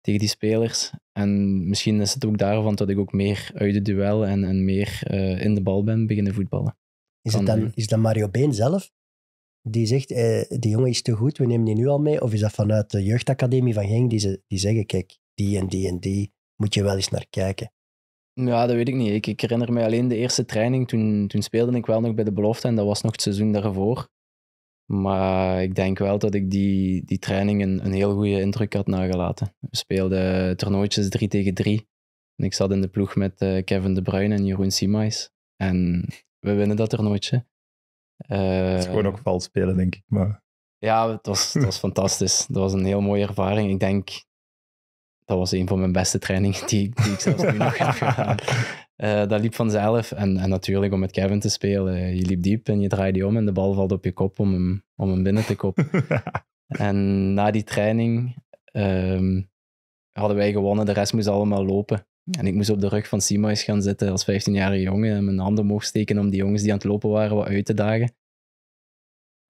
tegen die spelers. En misschien is het ook daarvan dat ik ook meer uit de duel en, en meer eh, in de bal ben beginnen voetballen. Is, het dan, is dat Mario Been zelf die zegt, eh, die jongen is te goed, we nemen die nu al mee? Of is dat vanuit de jeugdacademie van Ging die, ze, die zeggen, kijk, die en die en die moet je wel eens naar kijken? Ja, dat weet ik niet. Ik, ik herinner me alleen de eerste training. Toen, toen speelde ik wel nog bij de belofte en dat was nog het seizoen daarvoor. Maar ik denk wel dat ik die, die training een, een heel goede indruk had nagelaten. We speelden toernooitjes 3 tegen 3. En ik zat in de ploeg met eh, Kevin De Bruyne en Jeroen Simais. En we winnen dat toernooitje. Uh, het is gewoon ook vals spelen, denk ik. Maar... Ja, het was, het was fantastisch. Dat was een heel mooie ervaring. Ik denk dat was een van mijn beste trainingen die, ik, die zelfs nu nog heb gedaan. Eh, dat liep vanzelf. En, en natuurlijk om met Kevin te spelen. Je liep diep en je draaide om en de bal valt op je kop om hem, om hem binnen te kopen. en na die training ehm, hadden wij gewonnen. De rest moest allemaal lopen. En ik moest op de rug van Simais gaan zitten als 15-jarige jongen en mijn handen omhoog steken om die jongens die aan het lopen waren wat uit te dagen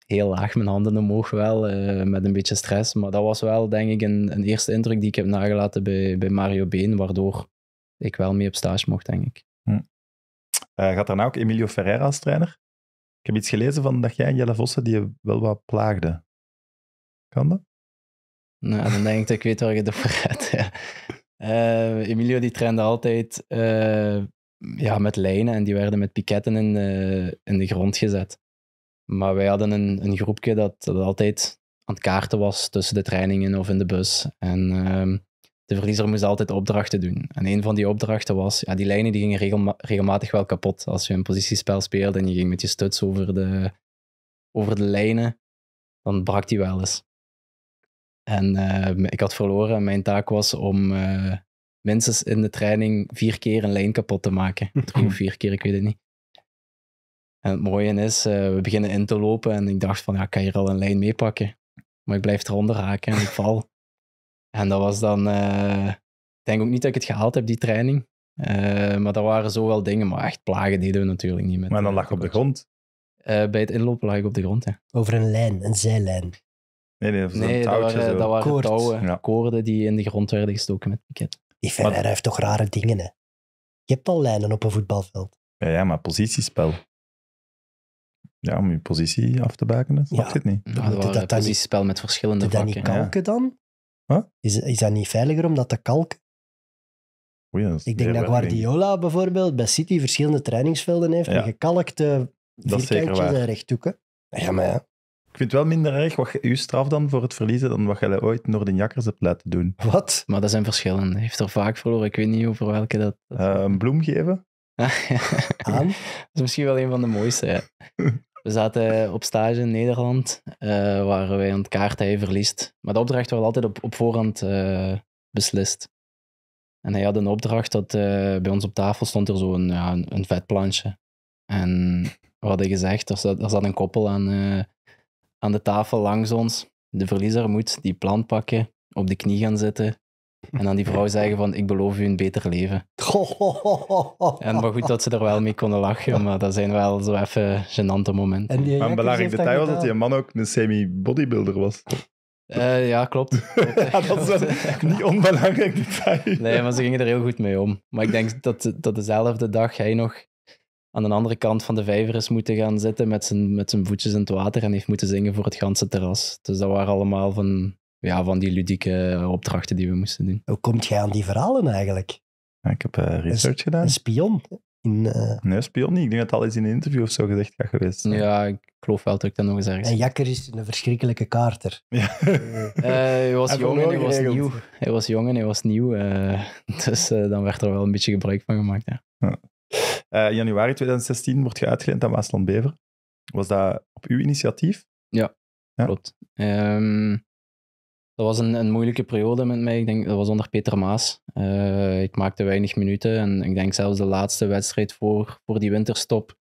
heel laag mijn handen omhoog wel, eh, met een beetje stress. Maar dat was wel, denk ik, een, een eerste indruk die ik heb nagelaten bij, bij Mario Been, waardoor ik wel mee op stage mocht, denk ik. Hm. Uh, gaat daarna ook Emilio Ferreira als trainer? Ik heb iets gelezen van dat jij en Jelle Vossen die je wel wat plaagde. Kan dat? Nou, dan denk ik dat ik weet waar je het over hebt. Eh, Emilio die trainde altijd ja, met lijnen en die werden met piketten in, in de grond gezet. Maar wij hadden een, een groepje dat, dat altijd aan het kaarten was tussen de trainingen of in de bus. En ehm, de verliezer moest altijd opdrachten doen. En een van die opdrachten was, ja, die lijnen die gingen regelmatig wel kapot. Als je een positiespel speelde en je ging met je stuts over de, over de lijnen, dan brak die wel eens. En ehm, ik had verloren en mijn taak was om eh, minstens in de training vier keer een lijn kapot te maken. Drie of vier keer, ik weet het niet. En het mooie is, eh, we beginnen in te lopen en ik dacht van, ja, ik kan hier al een lijn mee pakken, Maar ik blijf eronder raken en ik val. en dat was dan, eh, ik denk ook niet dat ik het gehaald heb, die training. Eh, maar dat waren zo wel dingen, maar echt plagen deden we natuurlijk niet. Met, maar dan lag je op de grond? bij het inlopen lag ik op de grond, ja. Over een lijn, een zijlijn? Nee, nee, dat, waren, dat waren touwen, koorden die in de grond werden gestoken met piket. Die Ferrer heeft toch rare dingen, hè? Je hebt al lijnen op een voetbalveld. Ja, ja maar positiespel. Ja, om je positie af te bakenen. Ja. Mm, dat niet? dat, dat, dat, spel met verschillende vakken. Is dat niet kalken dan? Is, is dat niet veiliger om dat kalk ik denk dat Guardiola bijvoorbeeld bij City verschillende trainingsvelden heeft ja. met gekalkte vierkantjes rechthoeken. Ja, maar ja. Ik vind het wel minder erg wat uw straf dan voor het verliezen dan wat jij ooit Noordinjakkers hebt laten doen. Wat? Maar dat zijn verschillen. Hij heeft er vaak verloren. Ik weet niet over welke dat... Eh, een bloem geven? Aan? Dat is misschien wel een van de mooiste, ja. We zaten op stage in Nederland, uh, eh, waar wij aan het kaarten verliest. Maar de opdracht werd altijd op, op voorhand eh, beslist. En hij had een opdracht dat eh, bij ons op tafel stond er zo'n ja, een, een En we hadden gezegd, er zat, er een koppel aan, aan de tafel langs ons. De verliezer moet die plant pakken, op de knie gaan zitten en dan die vrouw zeggen van, ik beloof u een beter leven. En maar goed dat ze er wel mee konden lachen, maar dat zijn wel zo even gênante momenten. En een belangrijk detail was dat die man ook een semi-bodybuilder was. Eh, ja, klopt. ja, dat is niet onbelangrijk detail. Nee, maar ze gingen er heel goed mee om. Maar ik denk dat, dat dezelfde dag hij nog aan de andere kant van de vijver is moeten gaan zitten met zijn, met zijn voetjes in het water en heeft moeten zingen voor het ganse terras. Dus dat waren allemaal van ja, van die ludieke opdrachten die we moesten doen. Hoe komt jij aan die verhalen eigenlijk? ik heb eh, research gedaan. Een spion? In, uh... Nee, spion niet. Ik denk dat het al eens in een interview of zo gezegd gaat geweest. Ja, ik geloof wel dat ik dat nog eens ergens... En Jakker is een verschrikkelijke kaarter. Ja. Eh, hij was jong en hij was nieuw. Hij was jong en hij was nieuw. dus dan werd er wel een beetje gebruik van gemaakt, ja. januari 2016 wordt je uitgeleend aan Maasland Bever. Was dat op uw initiatief? Ja, ja? klopt. Ehm, dat was een, een, moeilijke periode met mij. Ik denk, dat was onder Peter Maas. Eh, ik maakte weinig minuten. En ik denk zelfs de laatste wedstrijd voor, voor die winterstop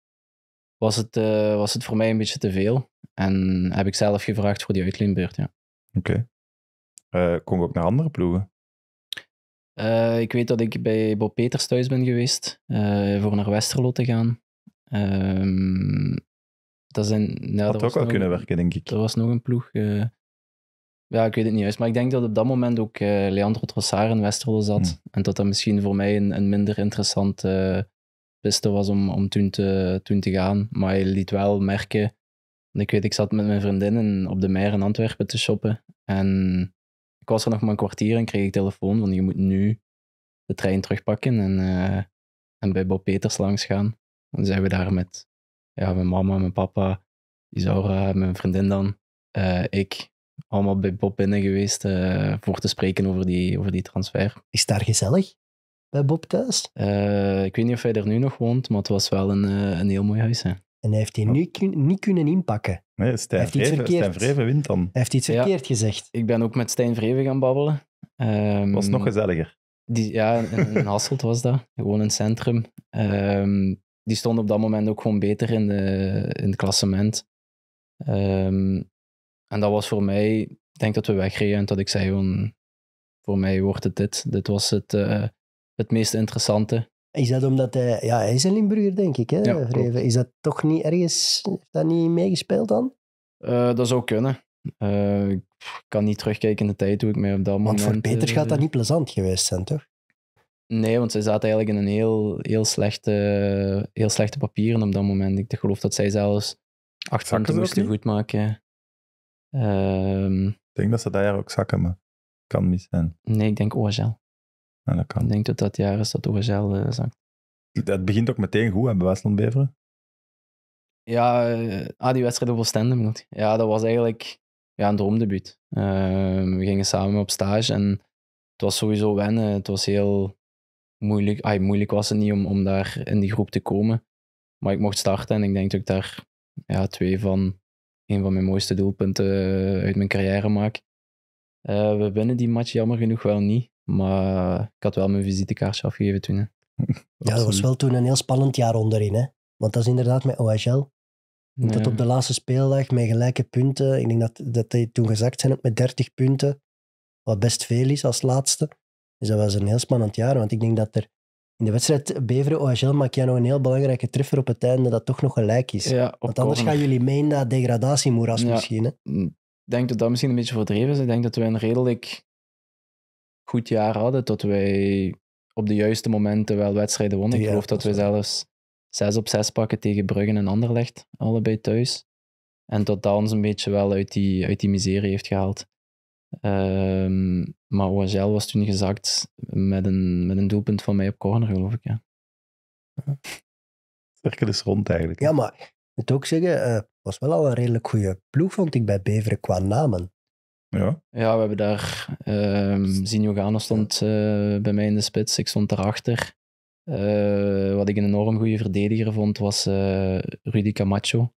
was het, eh, was het voor mij een beetje te veel. En heb ik zelf gevraagd voor die uitleenbeurt, ja. Oké. Okay. Uh, eh, kom ook naar andere ploegen? ik weet dat ik bij Bob Peters thuis ben geweest voor naar Westerlo te gaan. Ehm, dat zijn, nou, dat had ook wel kunnen werken, denk ik. Er was nog een ploeg. Ja, ik weet het niet juist. Maar ik denk dat op dat moment ook eh, Leandro Trossard in Westerlo zat. Hmm. En dat dat misschien voor mij een, een minder interessante eh, piste was om, om toen, te, toen te gaan. Maar hij liet wel merken. ik weet, ik zat met mijn vriendin op de Meijer in Antwerpen te shoppen. En ik was er nog maar een kwartier en kreeg ik telefoon van je moet nu de trein terugpakken en, eh, en bij Bob Peters langs gaan. Dan zijn we daar met ja, mijn mama, mijn papa, Isaura, mijn vriendin dan, ik allemaal bij Bob binnen geweest eh, voor te spreken over die, over die transfer. Is daar gezellig bij Bob thuis? Eh, ik weet niet of hij er nu nog woont, maar het was wel een, eh, een heel mooi huis. Hè. En hij heeft die nu niet kunnen inpakken. Nee, Stijn, hij heeft Vreven, iets Stijn Vreven wint dan. Hij heeft iets verkeerd gezegd. Ik ben ook met Stijn Vreven gaan babbelen. Um, was nog gezelliger. Die, ja, in, Hasselt was dat. Gewoon een centrum. Ehm, die stond op dat moment ook gewoon beter in, de, in het klassement. Um, en dat was voor mij, ik denk dat we wegreden en dat ik zei gewoon, voor mij wordt het dit. Dit was het, eh, het meest interessante. Is dat omdat hij, ja, hij is een Limburger denk ik, hè, Is dat toch niet ergens, heeft dat niet meegespeeld dan? Eh, dat zou kunnen. Eh, ik kan niet terugkijken in de tijd hoe ik mij op dat moment... Want voor Peters gaat dat niet plezant geweest zijn, toch? Nee, want zij zaten eigenlijk in een heel, heel, slechte, heel slechte papieren op dat moment. Ik geloof dat zij zelfs acht punten moesten goedmaken. Ehm, ik denk dat ze dat jaar ook zakken, maar kan mis zijn. Nee, ik denk OHL. dat kan. Ik denk dat dat jaar is dat OHL eh, zakt. Dat begint ook meteen goed, hebben Westland Beveren? Ja, eh, ah, die wedstrijd op Oostende. Ja, dat was eigenlijk ja, een droomdebuut. Ehm, we gingen samen op stage en het was sowieso wennen. Het was heel moeilijk. moeilijk was het niet om, om daar in die groep te komen. Maar ik mocht starten en ik denk dat ik daar ja, twee van een van mijn mooiste doelpunten eh, uit mijn carrière maak. Eh, we winnen die match jammer genoeg wel niet, maar ik had wel mijn visitekaartje afgegeven toen. Ja, dat was wel toen een heel spannend jaar onderin, hè? Want dat is inderdaad met OHL. Nee. Dat op de laatste speeldag met gelijke punten. Ik denk dat, dat die toen gezakt zijn met 30 punten. Wat best veel is als laatste. Dus dat was een heel spannend jaar. Want ik denk dat er in de wedstrijd Beveren-OHL maak jij nog een heel belangrijke treffer op het einde dat toch nog gelijk is. Want anders gaan jullie meen dat degradatiemoeras ja, misschien. Hè? Mm, ik denk dat dat misschien een beetje verdreven is. Ik denk dat we een redelijk goed jaar hadden tot wij op de juiste momenten wel wedstrijden wonnen. ik geloof dat, we zelfs zes op zes pakken tegen Bruggen en Anderlecht, allebei thuis. En dat dat ons een beetje wel uit die, uit die miserie heeft gehaald. Ehm, maar OHL was toen gezakt met een, met een doelpunt van mij op corner, geloof ik. Ja. Cirkel is rond eigenlijk. Ja, maar ik moet ook zeggen, eh, het was wel al een redelijk goede ploeg, vond ik, bij Beveren qua namen. Ja. ja, we hebben daar... Um, Gano stond eh, bij mij in de spits, ik stond daarachter. Uh, eh, wat ik een enorm goede verdediger vond, was Rudy Camacho.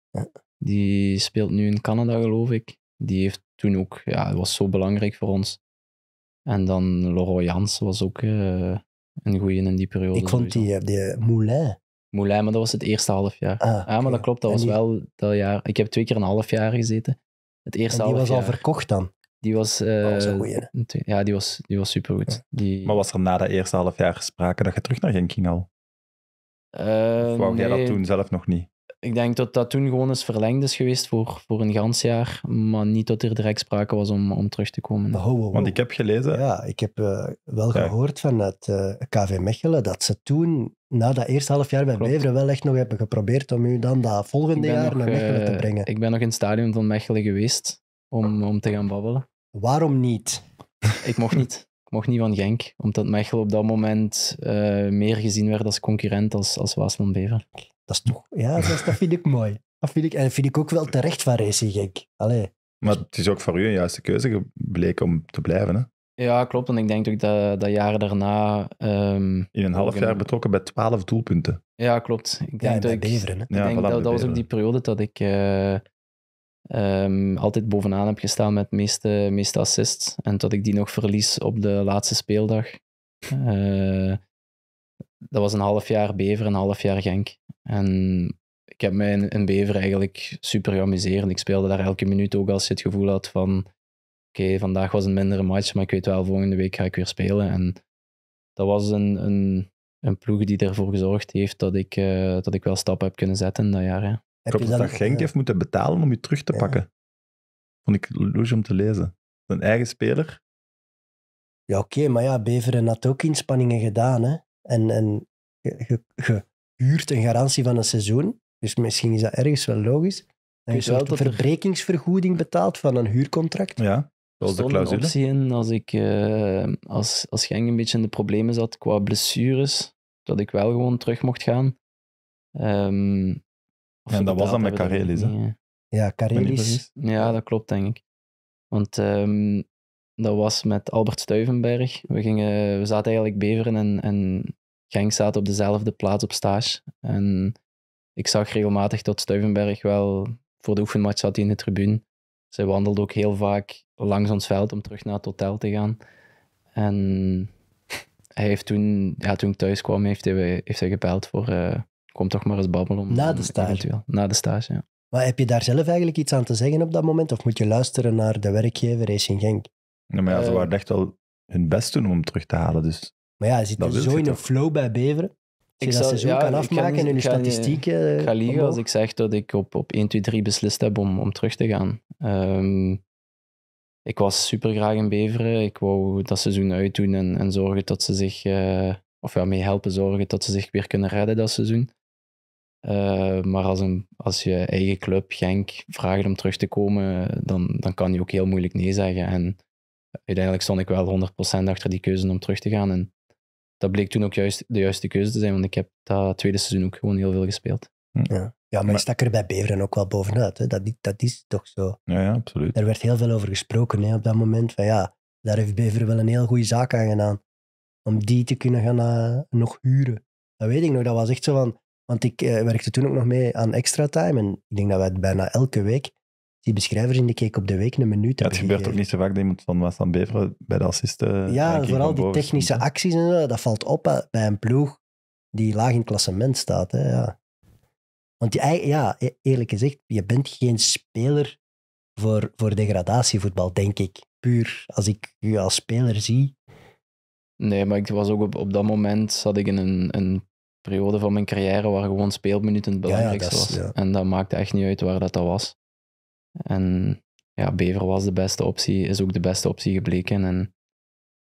Die speelt nu in Canada, geloof ik. Die heeft toen ook, ja, het was zo belangrijk voor ons. En dan Laurent Jans was ook eh, een goeie in die periode. Ik vond die, eh, die eh, Moulin. Moulin, maar dat was het eerste halfjaar. Ah, ja, maar dat klopt, dat was wel dat jaar. Ik heb twee keer een half jaar gezeten. Het eerste en die was al verkocht dan? Die was, dat was een goeie, ja, die was, die was supergoed. Die... Maar was er na dat eerste half jaar gesproken dat je terug naar Genk ging al? Uh, of wou jij dat toen zelf nog niet? ik denk dat dat toen gewoon eens verlengd is geweest voor, voor een gans jaar. Maar niet dat er direct sprake was om, om terug te komen. Want ik heb gelezen. Ja, ik heb eh, wel gehoord vanuit uh, eh, KV Mechelen dat ze toen, na dat eerste half jaar bij Klopt. Beveren, wel echt nog hebben geprobeerd om u dan dat volgende jaar naar Mechelen te eh, brengen. Ik ben nog in het stadion van Mechelen geweest om, om te gaan babbelen. Waarom niet? ik mocht niet. Ik mocht niet van Genk, omdat Mechelen op dat moment meer gezien werd als concurrent als, als Waasland Beveren. Dat, is toch, ja, dat, vind ik mooi. en dat vind ik ook wel terecht van Racing Genk. Allee. Maar het is ook voor u een juiste keuze gebleken om te blijven, hè? Ja, klopt. En ik denk ook dat, dat jaren daarna... Ehm, in een half jaar betrokken bij twaalf doelpunten. Ja, klopt. Ik denk dat, ik, ja, dat, was ook die periode dat ik eh, ehm, altijd bovenaan heb gestaan met de meeste, meeste assists. En dat ik die nog verlies op de laatste speeldag. Uh, dat was een half jaar Bever, een half jaar Genk. En ik heb mij in, Bever eigenlijk super geamuseerd. Ik speelde daar elke minuut ook als je het gevoel had van... Oké, vandaag was een mindere match, maar ik weet wel, volgende week ga ik weer spelen. En dat was een, een, een ploeg die ervoor gezorgd heeft dat ik, eh, dat ik wel stappen heb kunnen zetten dat jaar. Hè. Ik hoop dat, Genk heeft moeten betalen om je terug te pakken. Vond ik loos om te lezen. Een eigen speler. Ja, oké, maar ja, Beveren had ook inspanningen gedaan. Hè? En, en gehuurd een garantie van een seizoen, dus misschien is dat ergens wel logisch. En je wel de verbrekingsvergoeding betaald van een huurcontract. Ja, dat de een optie in als ik eh, als, als Genk een beetje in de problemen zat qua blessures, dat ik wel gewoon terug mocht gaan. Ehm, en dat was dan met Karelis, hè? Eh, ja, Karelis. Ja, dat klopt, denk ik. Want um, dat was met Albert Stuivenberg. We, gingen, we zaten eigenlijk Beveren en, en Genk zaten op dezelfde plaats op stage. En ik zag regelmatig dat Stuivenberg wel voor de oefenmatch zat hij in de tribune. Zij wandelde ook heel vaak langs ons veld om terug naar het hotel te gaan. En hij heeft toen, ja, toen ik thuis kwam, heeft hij, heeft gebeld voor eh, kom toch maar eens babbelen. Om, na de stage? Na de stage, ja. Maar heb je daar zelf eigenlijk iets aan te zeggen op dat moment? Of moet je luisteren naar de werkgever Racing Genk? Ja, maar ja, ze eh, waren echt wel hun best doen om hem terug te halen. Dus maar ja, dus je zit er zo in een flow bij Beveren. Ik zal, dat seizoen kan afmaken en hun statistieken... Eh, ik ga liegen als ik zeg dat ik op, op 1, 2, 3 beslist heb om, om terug te gaan. Ehm, ik was super graag in Beveren. Ik wou dat seizoen uitdoen en, en zorgen dat ze zich... Eh, of ja, mee helpen zorgen dat ze zich weer kunnen redden dat seizoen. maar als, een, als je eigen club, Genk, vraagt om terug te komen, dan, dan kan je ook heel moeilijk nee zeggen. En uiteindelijk stond ik wel 100% achter die keuze om terug te gaan. En dat bleek toen ook juist de juiste keuze te zijn, want ik heb dat tweede seizoen ook gewoon heel veel gespeeld. Hm. Ja. Ja, maar, je stak er bij Beveren ook wel bovenuit. Hè? Dat, dat is toch zo. Ja, ja, absoluut. Er werd heel veel over gesproken hè, op dat moment. Van ja, daar heeft Beveren wel een heel goede zaak aan gedaan. Om die te kunnen gaan eh, nog huren. Dat weet ik nog. Dat was echt zo van... Want ik eh, werkte toen ook nog mee aan Extra Time. En ik denk dat we bijna elke week die beschrijvers in de keek op de Week een minuut Het gebeurt ook niet zo vaak dat moet van West aan Beveren bij de assisten... Ja, vooral die technische acties en zo, dat valt op bij een ploeg die laag in klassement staat. Hè, ja. Want die, ja, e-, eerlijk gezegd, je bent geen speler voor, voor degradatievoetbal, denk ik. Puur als ik u als speler zie. Nee, maar ik was ook op, op dat moment zat ik in een, een periode van mijn carrière waar gewoon speelminuten het belangrijkste was. En dat maakte echt niet uit waar dat, dat was. En ja, Bever was de beste optie, is ook de beste optie gebleken. En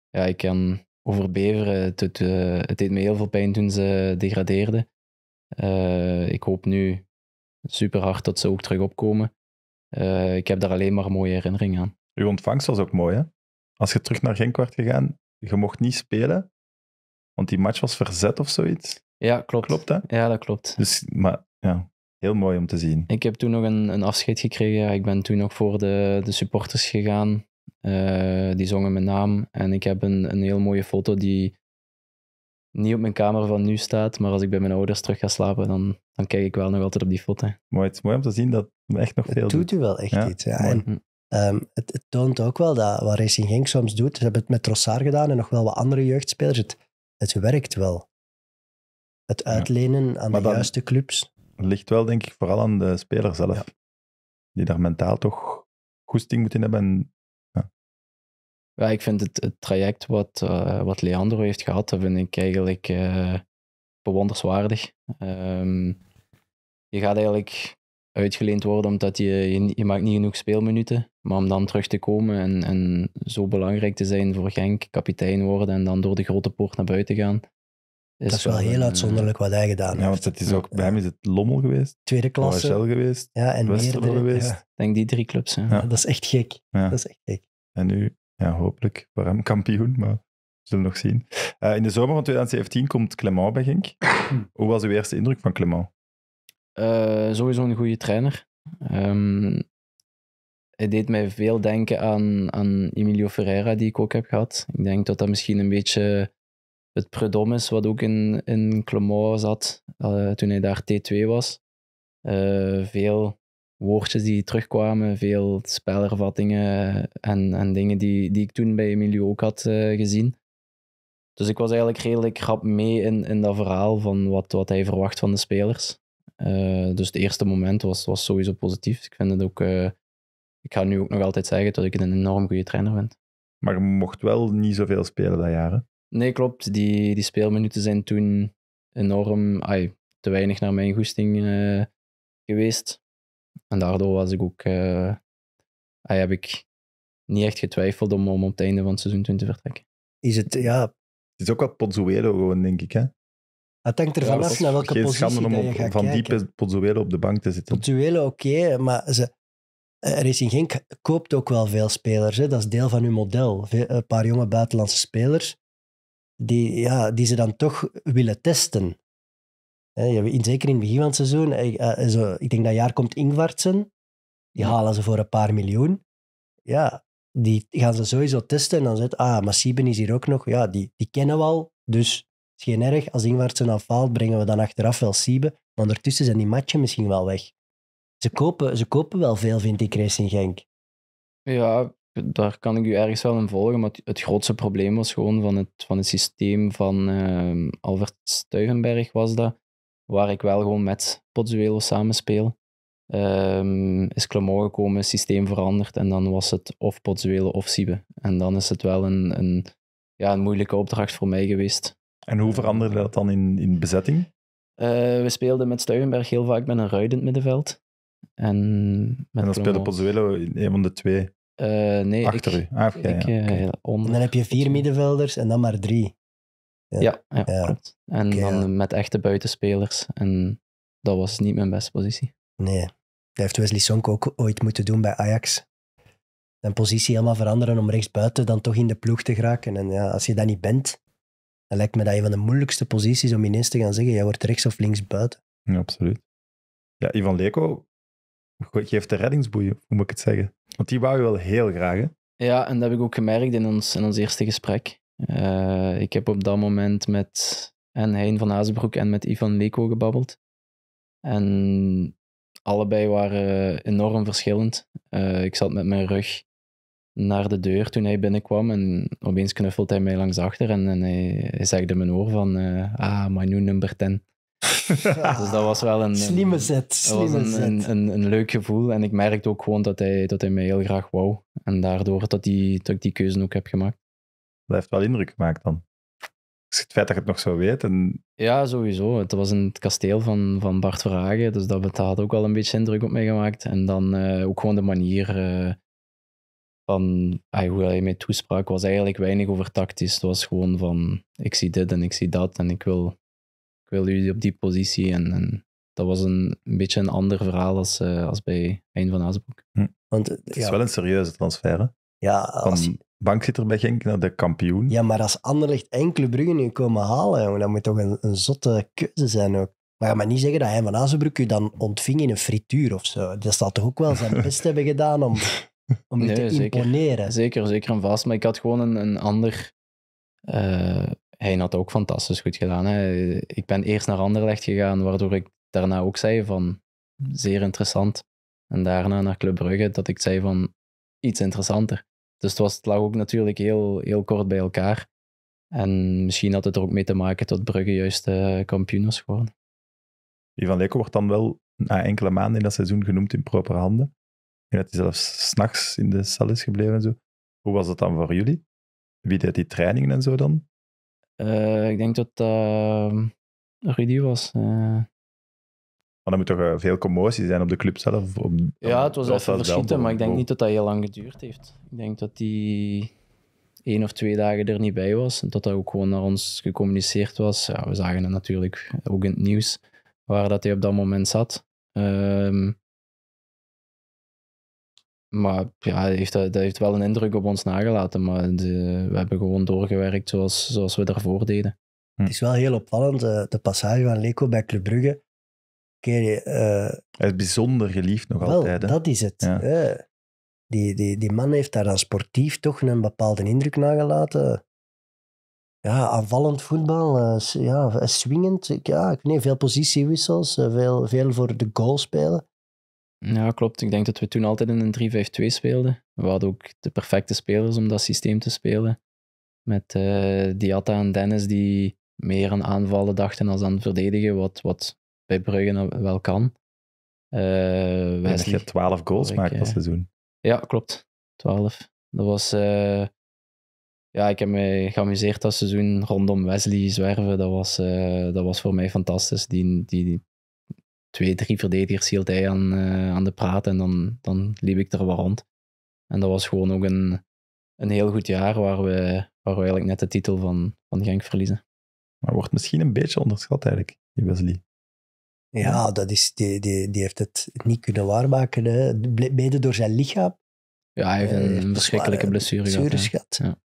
ja, ik kan over Bever, eh, het, eh, het, deed me heel veel pijn toen ze degradeerden. Eh, ik hoop nu super hard dat ze ook terug opkomen. ik heb daar alleen maar mooie herinneringen aan. Uw ontvangst was ook mooi, hè? Als je terug naar Genk werd gegaan, je mocht niet spelen, want die match was verzet of zoiets. Ja, klopt. Klopt, hè? Ja, dat klopt. Dus, maar ja, heel mooi om te zien. Ik heb toen nog een, een afscheid gekregen. Ik ben toen nog voor de, de supporters gegaan. Eh, die zongen mijn naam. En ik heb een, een heel mooie foto die niet op mijn kamer van nu staat. Maar als ik bij mijn ouders terug ga slapen, dan, dan kijk ik wel nog altijd op die foto. Mooi, mooi om te zien dat echt nog veel het doet. doet u wel echt iets. Ja. Ehm, het, toont ook wel dat wat Racing Genk soms doet. Ze hebben het met Trossard gedaan en nog wel wat andere jeugdspelers. Het, het werkt wel. Het uitlenen aan de dan, juiste clubs ligt wel, denk ik, vooral aan de speler zelf. Die daar mentaal toch goesting moet in hebben. En, ja. ik vind het, het traject wat, eh, wat Leandro heeft gehad, dat vind ik eigenlijk uh, eh, bewonderswaardig. Ehm, je gaat eigenlijk uitgeleend worden omdat je, je, je, maakt niet genoeg speelminuten. Maar om dan terug te komen en, en zo belangrijk te zijn voor Genk, kapitein worden en dan door de grote poort naar buiten gaan, dat is wel heel uitzonderlijk wat hij gedaan eh, heeft. Ja, want het is ook, bij hem is het Lommel geweest. Tweede klasse. geweest. Ja, en meerdere. geweest. Ik denk die drie clubs. Ja. dat is echt gek. Dat is echt gek. En nu, ja, hopelijk, voor hem kampioen, maar we zullen nog zien. Eh, in de zomer van 2017 komt Clement bij Genk. Hoe was uw eerste indruk van Clement? Eh, sowieso een goede trainer. Um, ehm, het deed mij veel denken aan, aan Emilio Ferreira, die ik ook heb gehad. Ik denk dat dat misschien een beetje het is wat ook in, in Clermont zat eh, toen hij daar T2 was. Eh, veel woordjes die terugkwamen, veel spelervattingen en, en dingen die, die ik toen bij Emilio ook had eh, gezien. Dus ik was eigenlijk redelijk grap mee in, in dat verhaal van wat, wat hij verwacht van de spelers. dus het eerste moment was, was sowieso positief. Ik vind het ook, ik ga nu ook nog altijd zeggen dat ik een enorm goede trainer vind. Maar je mocht wel niet zoveel spelen dat jaar. Hè? Nee, klopt. Die, die speelminuten zijn toen enorm, ai, te weinig naar mijn goesting eh, geweest. En daardoor was ik ook, uh, ai, heb ik niet echt getwijfeld om, om op het einde van het seizoen te vertrekken. Is het, ja... is ook wat Pozzuelo gewoon, denk ik, hè? Het hangt ervan ja, af naar welke positie om op, om van diepe Pozzuelo op de bank te zitten. Pozzuelo, oké, okay, maar ze, eh, in Genk koopt ook wel veel spelers. Hè? Dat is deel van hun model. Een paar jonge buitenlandse spelers die, ja, die ze dan toch willen testen. in, zeker in het begin van het seizoen. Eh, eh, eh, ik denk dat jaar komt Ingvartsen. Die halen ze voor een paar miljoen. Ja, die gaan ze sowieso testen. En dan zegt, ah, maar is hier ook nog. Ja, die, die kennen we al. Dus het is geen erg. Als Ingvartsen afvalt, faalt, brengen we dan achteraf wel Sieben. Maar ondertussen zijn die matchen misschien wel weg. Ze kopen, ze kopen wel veel, vind ik, Racing Genk. Ja, daar kan ik u ergens wel in volgen, maar het grootste probleem was gewoon van het, van het systeem van ehm, Albert Stuigenberg was dat, waar ik wel gewoon met Pozzuelo samenspeel. Um, ehm, is Clamor gekomen, systeem veranderd en dan was het of Pozzuelo of Siebe. En dan is het wel een, een, ja, een moeilijke opdracht voor mij geweest. En hoe veranderde dat dan in, in bezetting? Eh, we speelden met Stuigenberg heel vaak met een ruidend middenveld. En, met en dan speelde Pozzuelo in een van de twee eh, nee, Achter ah, ik, u. ik, en dan heb je vier middenvelders en dan maar drie. Ja, ja, klopt. En dan met echte buitenspelers. En dat was niet mijn beste positie. Nee. Dat heeft Wesley Sonk ook ooit moeten doen bij Ajax. Zijn positie helemaal veranderen om rechtsbuiten dan toch in de ploeg te geraken. En ja, als je dat niet bent, dan lijkt me dat een van de moeilijkste posities om ineens te gaan zeggen, jij wordt rechts of links buiten. Ja, absoluut. Ja, Ivan Leko geeft de reddingsboeien, hoe moet ik het zeggen? Want die wou je wel heel graag, hè? Ja, en dat heb ik ook gemerkt in ons, in ons eerste gesprek. Eh, ik heb op dat moment met en Hein van Azenbroek en met Ivan Leko gebabbeld. En allebei waren enorm verschillend. Eh, ik zat met mijn rug naar de deur toen hij binnenkwam en opeens knuffelt hij mij langs achter en, en hij, hij zegt in mijn oor van eh, ah, my nu nummer 10. dus dat was wel een... Slimme zet. Slimme een, een, leuk gevoel. En ik merkte ook gewoon dat hij, dat hij mij heel graag wou. En daardoor dat, die, dat ik die keuze ook heb gemaakt. Dat heeft wel indruk gemaakt dan. het feit dat je het nog zo weet. En... Ja, sowieso. Het was in het kasteel van, van Bart Verhagen. Dus dat, had ook wel een beetje indruk op mij gemaakt. En dan eh, ook gewoon de manier... Eh, van ah, hoe hij mij toesprak, was eigenlijk weinig over tactisch. Het was gewoon van, ik zie dit en ik zie dat en ik wil ik wilde jullie op die positie. En, dat was een, beetje een ander verhaal als, eh, als bij Hein van Azenbroek. Hm. Want, eh, het is wel een serieuze transfer, hè? Ja, bank Van bankzitter bij Genk naar de kampioen. Ja, maar als anderlicht enkele bruggen nu komen halen, dan dat moet toch een, een zotte keuze zijn ook. Maar ga maar niet zeggen dat Hein van Azenbroek u dan ontving in een frituur of zo. Dat zal toch ook wel zijn best hebben gedaan om, om te imponeren. Zeker, zeker en vast. Maar ik had gewoon een, een ander eh, hij had ook fantastisch goed gedaan. Hè. Ik ben eerst naar Anderlecht gegaan, waardoor ik daarna ook zei van zeer interessant. En daarna naar Club Brugge, dat ik zei van iets interessanter. Dus het, was, het lag ook natuurlijk heel, heel kort bij elkaar. En misschien had het er ook mee te maken dat Brugge juist eh, kampioen was geworden. Ivan Leko wordt dan wel na enkele maanden in dat seizoen genoemd in proper handen. En dat hij zelfs s'nachts in de cel is gebleven en zo. Hoe was dat dan voor jullie? Wie deed die trainingen en zo dan? Eh, ik denk dat uh, Rudy was. Uh. Maar dan moet toch eh, veel commotie zijn op de club zelf? Op, ja, het was even verschieten, maar ik denk niet dat dat heel lang geduurd heeft. Ik denk dat hij één of twee dagen er niet bij was. En dat dat ook gewoon naar ons gecommuniceerd was. Ja, we zagen het natuurlijk ook in het nieuws, waar dat hij op dat moment zat. Ehm maar ja, heeft, dat heeft wel een indruk op ons nagelaten. Maar we hebben gewoon doorgewerkt zoals, zoals we daarvoor deden. Hm. Het is wel heel opvallend, eh, de passage van Leco bij Club Brugge. Keer, eh, Hij is bijzonder geliefd nog altijd. Hè? Dat is het. die, die, die man heeft daar dan sportief toch een bepaalde indruk nagelaten. Ja, aanvallend voetbal, eh, ja, swingend. Ja, ik weet, veel positiewissels, veel, veel voor de goal spelen. Ja, klopt. Ik denk dat we toen altijd in een 3-5-2 speelden. We hadden ook de perfecte spelers om dat systeem te spelen. Met uh, Diatta en Dennis die meer aan aanvallen dachten dan aan verdedigen, wat, wat bij Brugge wel kan. Uh, je 12 goals gemaakt dat eh, seizoen. Ja, klopt. 12. Dat was... ja, ik heb me geamuseerd dat seizoen rondom Wesley zwerven. Dat was, dat was voor mij fantastisch. Die, die, twee, drie verdedigers hield hij aan, eh, aan de praten en dan, dan liep ik er wel rond. En dat was gewoon ook een, een heel goed jaar waar we, waar we eigenlijk net de titel van, van Genk verliezen. Maar wordt misschien een beetje onderschat eigenlijk, die Wesley. Ja, dat is, die, die, die heeft het niet kunnen waarmaken, hè. mede door zijn lichaam. Ja, hij heeft eh, een, verschrikkelijke blessure gehad. Ja.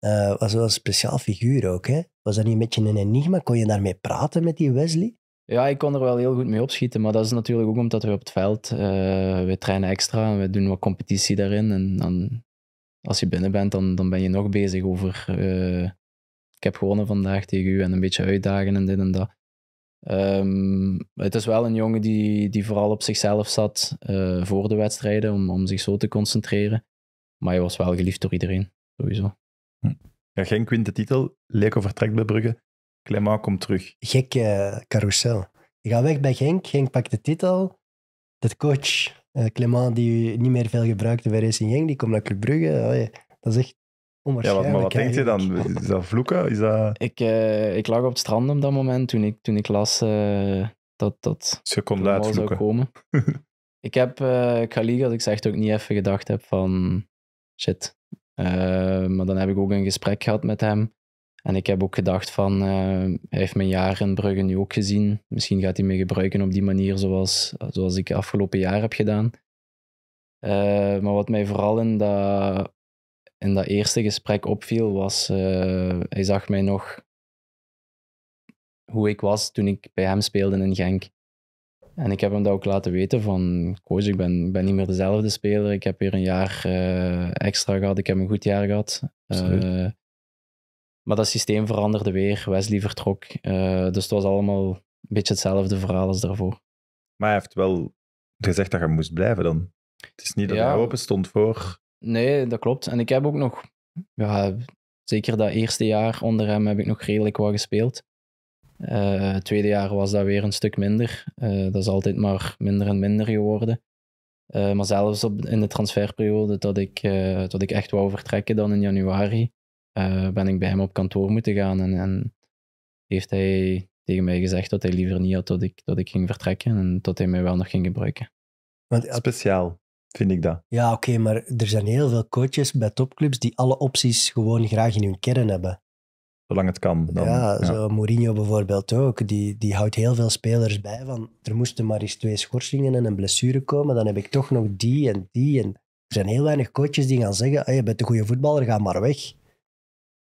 Uh, was wel een speciaal figuur ook. Hè? Was dat niet een beetje een enigma? Kon je daarmee praten met die Wesley? Ja, ik kon er wel heel goed mee opschieten. Maar dat is natuurlijk ook omdat we op het veld, eh, we trainen extra en we doen wat competitie daarin. En dan, als je binnen bent, dan, dan ben je nog bezig over, eh, ik heb gewonnen vandaag tegen u en een beetje uitdagen en dit en dat. Ehm, het is wel een jongen die, die vooral op zichzelf zat eh, voor de wedstrijden, om, om zich zo te concentreren. Maar hij was wel geliefd door iedereen, sowieso. Hm. Ja, geen wint titel, Leko vertrekt bij Brugge. Clement komt terug. Gekke eh, carousel. Je gaat weg bij Genk, Genk pakt de titel. Dat coach uh, eh, Clement, die niet meer veel gebruikte bij Racing Genk, die komt naar Club Brugge. Dat is echt onwaarschijnlijk. Ja, maar wat denk je dan? Is dat vloeken? Is dat... Ik, eh, ik lag op het strand op dat moment toen ik, toen ik las dat dat dus zou komen. ik heb, uh, ik als dat ik echt ook niet even gedacht heb van shit. maar dan heb ik ook een gesprek gehad met hem. En ik heb ook gedacht van, eh, hij heeft mijn jaar in Brugge nu ook gezien. Misschien gaat hij me gebruiken op die manier zoals, zoals ik afgelopen jaar heb gedaan. Eh, maar wat mij vooral in dat, in dat eerste gesprek opviel was, uh, hij zag mij nog hoe ik was toen ik bij hem speelde in Genk. En ik heb hem dat ook laten weten van, Koos, ik ben, ben niet meer dezelfde speler. Ik heb weer een jaar extra gehad. Ik heb een goed jaar gehad. Maar dat systeem veranderde weer. Wesley vertrok. Eh, dus het was allemaal een beetje hetzelfde verhaal als daarvoor. Maar hij heeft wel gezegd dat hij moest blijven dan. Het is niet dat ja. hij open stond voor. Nee, dat klopt. En ik heb ook nog, ja, zeker dat eerste jaar onder hem, heb ik nog redelijk wat gespeeld. Eh, tweede jaar was dat weer een stuk minder. Eh, dat is altijd maar minder en minder geworden. maar zelfs op, in de transferperiode dat ik, dat ik echt wou vertrekken dan in januari, eh, ben ik bij hem op kantoor moeten gaan. En, en, heeft hij tegen mij gezegd dat hij liever niet had dat ik, dat ik ging vertrekken en dat hij mij wel nog ging gebruiken. Want, Speciaal, vind ik dat. Ja, oké, maar er zijn heel veel coaches bij topclubs die alle opties gewoon graag in hun kern hebben. Zolang het kan. Dan, ja, Zo Mourinho bijvoorbeeld ook. Die, die houdt heel veel spelers bij van er moesten maar eens twee schorsingen en een blessure komen, dan heb ik toch nog die en die. En er zijn heel weinig coaches die gaan zeggen, ah, je bent een goede voetballer, ga maar weg.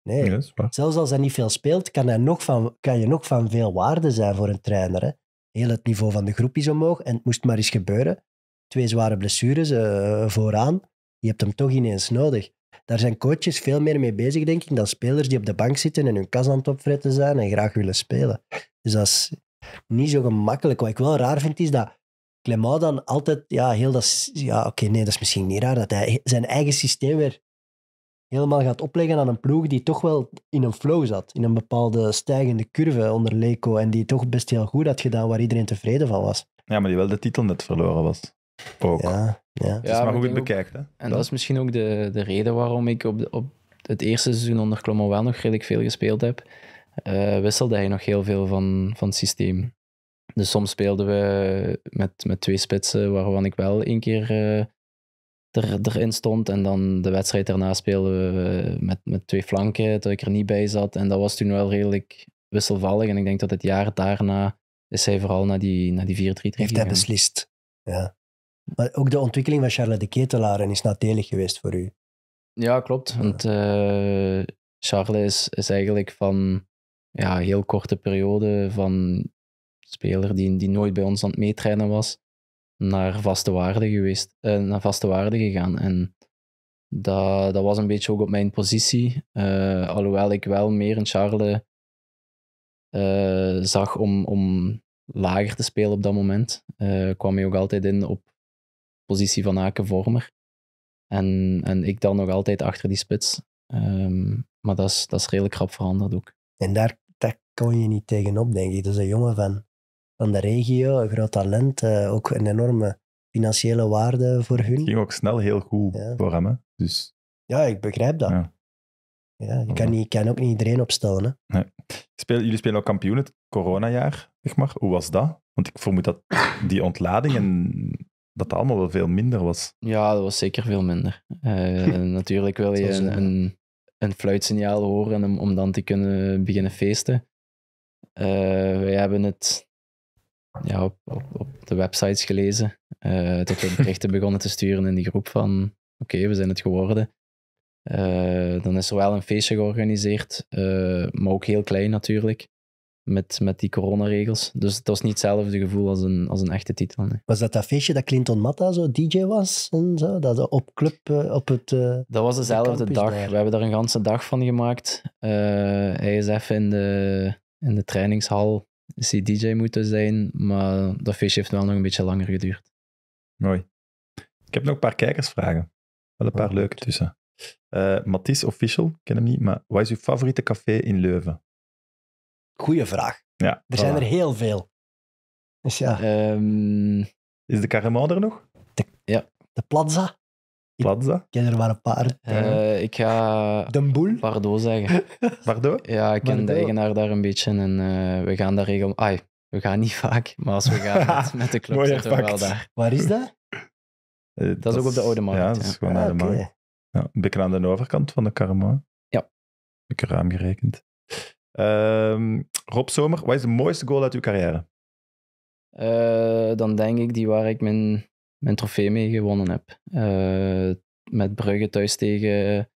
Nee, zelfs als hij niet veel speelt, kan, hij nog van, kan je nog van veel waarde zijn voor een trainer. Hè? Heel het niveau van de groep is omhoog en het moest maar eens gebeuren. Twee zware blessures uh, vooraan. Je hebt hem toch ineens nodig. Daar zijn coaches veel meer mee bezig, denk ik, dan spelers die op de bank zitten en hun kas aan het opfretten zijn en graag willen spelen. Dus dat is niet zo gemakkelijk. Wat ik wel raar vind, is dat Clement dan altijd, ja, heel dat... Ja, oké, nee, dat is misschien niet raar, dat hij zijn eigen systeem weer helemaal gaat opleggen aan een ploeg die toch wel in een flow zat. In een bepaalde stijgende curve onder Leco. En die toch best heel goed had gedaan, waar iedereen tevreden van was. Ja, maar die wel de titel net verloren was. Ja, ja. is maar goed je bekijkt. Hè? En dat. is misschien ook de, de reden waarom ik op, de, op het eerste seizoen onder Klommel wel nog redelijk veel gespeeld heb. Eh, wisselde hij nog heel veel van, van het systeem. Dus soms speelden we met, met twee spitsen, waarvan ik wel één keer eh, er, erin stond. En dan de wedstrijd daarna speelden we eh, met, met twee flanken, dat ik er niet bij zat. En dat was toen wel redelijk wisselvallig. En ik denk dat het jaar daarna is hij vooral naar die, naar die 4-3-3 Heeft hij beslist, ja. Maar ook de ontwikkeling van Charlotte de Ketelaar is nadelig geweest voor u. Ja, klopt. Want uh, Charles is, is eigenlijk van ja, heel korte periode van speler die, die nooit bij ons aan het meetrainen was, naar vaste waarde geweest, uh, naar vaste waarden gegaan. En dat, dat was een beetje ook op mijn positie. Uh, alhoewel ik wel meer een Charles eh, zag om, om lager te spelen op dat moment. kwam hij ook altijd in op positie van Akenvormer. En, en ik dan nog altijd achter die spits. Ehm, maar dat is, dat is redelijk krap veranderd ook. En daar, daar kon je niet tegenop, denk ik. Dat is een jongen van van de regio, groot talent, eh, ook een enorme financiële waarde voor hun. Het ging ook snel heel goed voor hem, hè? Dus... Ja, ik begrijp dat. Ja. je kan, niet, kan ook niet iedereen opstellen. Hè? Nee. Speel, jullie spelen ook kampioen het coronajaar, zeg maar. Hoe was dat? Want ik vermoed dat die ontladingen dat allemaal wel veel minder was. Ja, dat was zeker veel minder. Eh, natuurlijk wil je een, een, een, fluitsignaal horen om, om dan te kunnen beginnen feesten. Eh, wij hebben het ja, op, op, de websites gelezen. Uh, dat we berichten begonnen te sturen in die groep van oké, we zijn het geworden. Eh, dan is er wel een feestje georganiseerd, eh, maar ook heel klein natuurlijk, met, met die coronaregels. Dus het was niet hetzelfde gevoel als een, als een echte titel. Was dat dat feestje dat Clinton Matta zo DJ was en zo? Dat op club, op het... dat was dezelfde dag. We hebben daar een ganse dag van gemaakt. hij is even in de, in de trainingshal CDJ moeten zijn, maar dat feestje heeft wel nog een beetje langer geduurd. Mooi. Ik heb nog een paar kijkersvragen. Wel een paar oh, leuke tussen. Uh, eh, Mathies Official, ik ken hem niet, maar wat is uw favoriete café in Leuven? Goeie vraag. Ja, er zijn er heel veel. Dus ja. Ehm, is de Caramel er nog? ja. De Plaza? Plaza? Ik ken er maar een paar. Eh, ik ga De Boel? Bardo zeggen. Bardo? Ja, ik ken de eigenaar daar een beetje en eh, we gaan daar regelmatig. we gaan niet vaak, maar als we gaan met, de club zitten we wel daar. Waar is dat? Eh, dat is ook op de Oude Markt, Ja, dat is gewoon naar ah, de markt. Ja, een beetje aan de overkant van de Karma. Ja. Ik ruim gerekend. Ehm, Rob Zomer, wat is de mooiste goal uit uw carrière? dan denk ik die waar ik mijn mijn trofee mee gewonnen heb. Eh, met Brugge thuis tegen,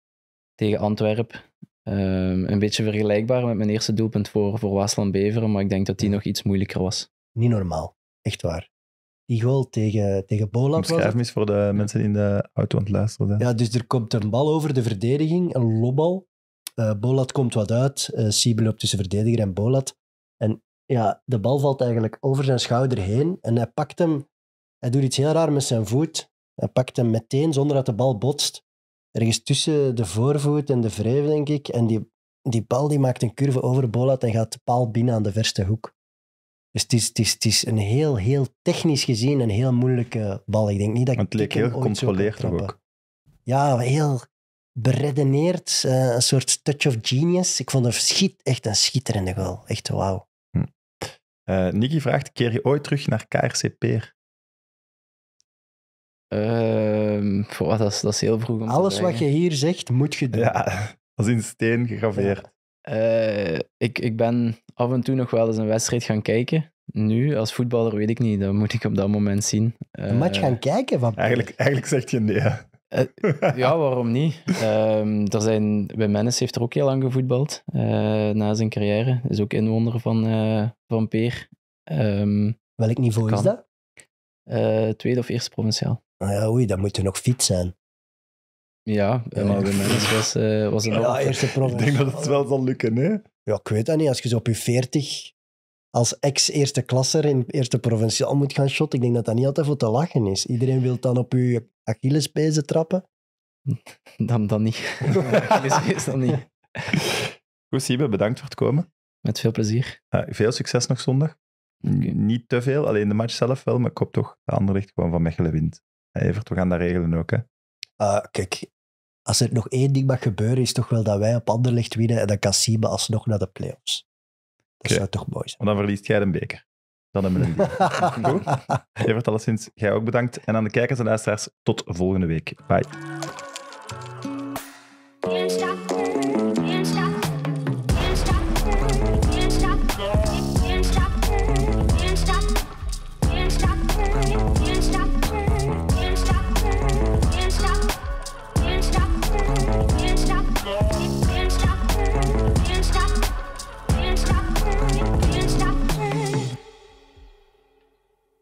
tegen Antwerpen. Ehm, een beetje vergelijkbaar met mijn eerste doelpunt voor, voor Waasland Beveren, maar ik denk dat die nog iets moeilijker was. Niet normaal, echt waar. Die goal tegen, tegen Boland. Schrijf mis voor de mensen die in de auto aan het luisteren Ja, dus er komt een bal over de verdediging, een lobbal. Uh, Bolat komt wat uit. Uh, eh, Siebe tussen verdediger en Bolat. En ja, de bal valt eigenlijk over zijn schouder heen. En hij pakt hem hij doet iets heel raar met zijn voet. Hij pakt hem meteen zonder dat de bal botst. Ergens tussen de voorvoet en de vreef, denk ik. En die, die bal die maakt een curve over Bolat en gaat de paal binnen aan de verste hoek. Dus het is, het is, het is een heel, heel technisch gezien een heel moeilijke bal. Ik denk niet dat het leek heel gecontroleerd ook. Ja, heel beredeneerd. Eh, een soort touch of genius. Ik vond het schiet, echt een schitterende goal. Echt wauw. Hm. Eh, Nicky vraagt, keer je ooit terug naar KRC Peer? Ehm, voor dat, is, heel vroeg om Alles wat je hier zegt, moet je doen. Ja, als in steen gegraveerd. Eh, ik, ik ben af en toe nog wel eens een wedstrijd gaan kijken. Nu, als voetballer, weet ik niet. Dat moet ik op dat moment zien. een match eh, gaan kijken? Van eigenlijk, eigenlijk zegt je nee. Eh, ja, waarom niet? Ehm, er zijn, bij Mennis heeft er ook heel lang gevoetbald na zijn carrière. Is ook inwoner van, van Peer. Um, Welk niveau is dat? tweede of eerste provinciaal ja, oei, dat moet je nog fit zijn. Ja, maar bij was, uh, was een ja, eerste prof. Ik denk dat het wel zal lukken, hè? Ja, ik weet dat niet. Als je op je 40 als ex-eerste klasser in eerste provinciaal moet gaan shotten, ik denk dat dat niet altijd voor te lachen is. Iedereen wil dan op je Achillespezen trappen. Dan, dan niet. dan niet. Goed, Siebe, bedankt voor het komen. Met veel plezier. Ja, ah, veel succes nog zondag. Niet te veel, alleen de match zelf wel, maar ik hoop toch dat Anderlecht gewoon van Mechelen wint. Evert, we gaan dat regelen ook. Hè? Ah, kijk, als er nog één ding mag gebeuren, is toch wel dat wij op licht winnen en dan kan alsnog naar de playoffs. Dat zou toch mooi zijn. Want dan verliest jij de beker. Dan hebben we een Goed. Evert, alleszins, jij ook bedankt. En aan de kijkers en luisteraars, tot volgende week. Bye.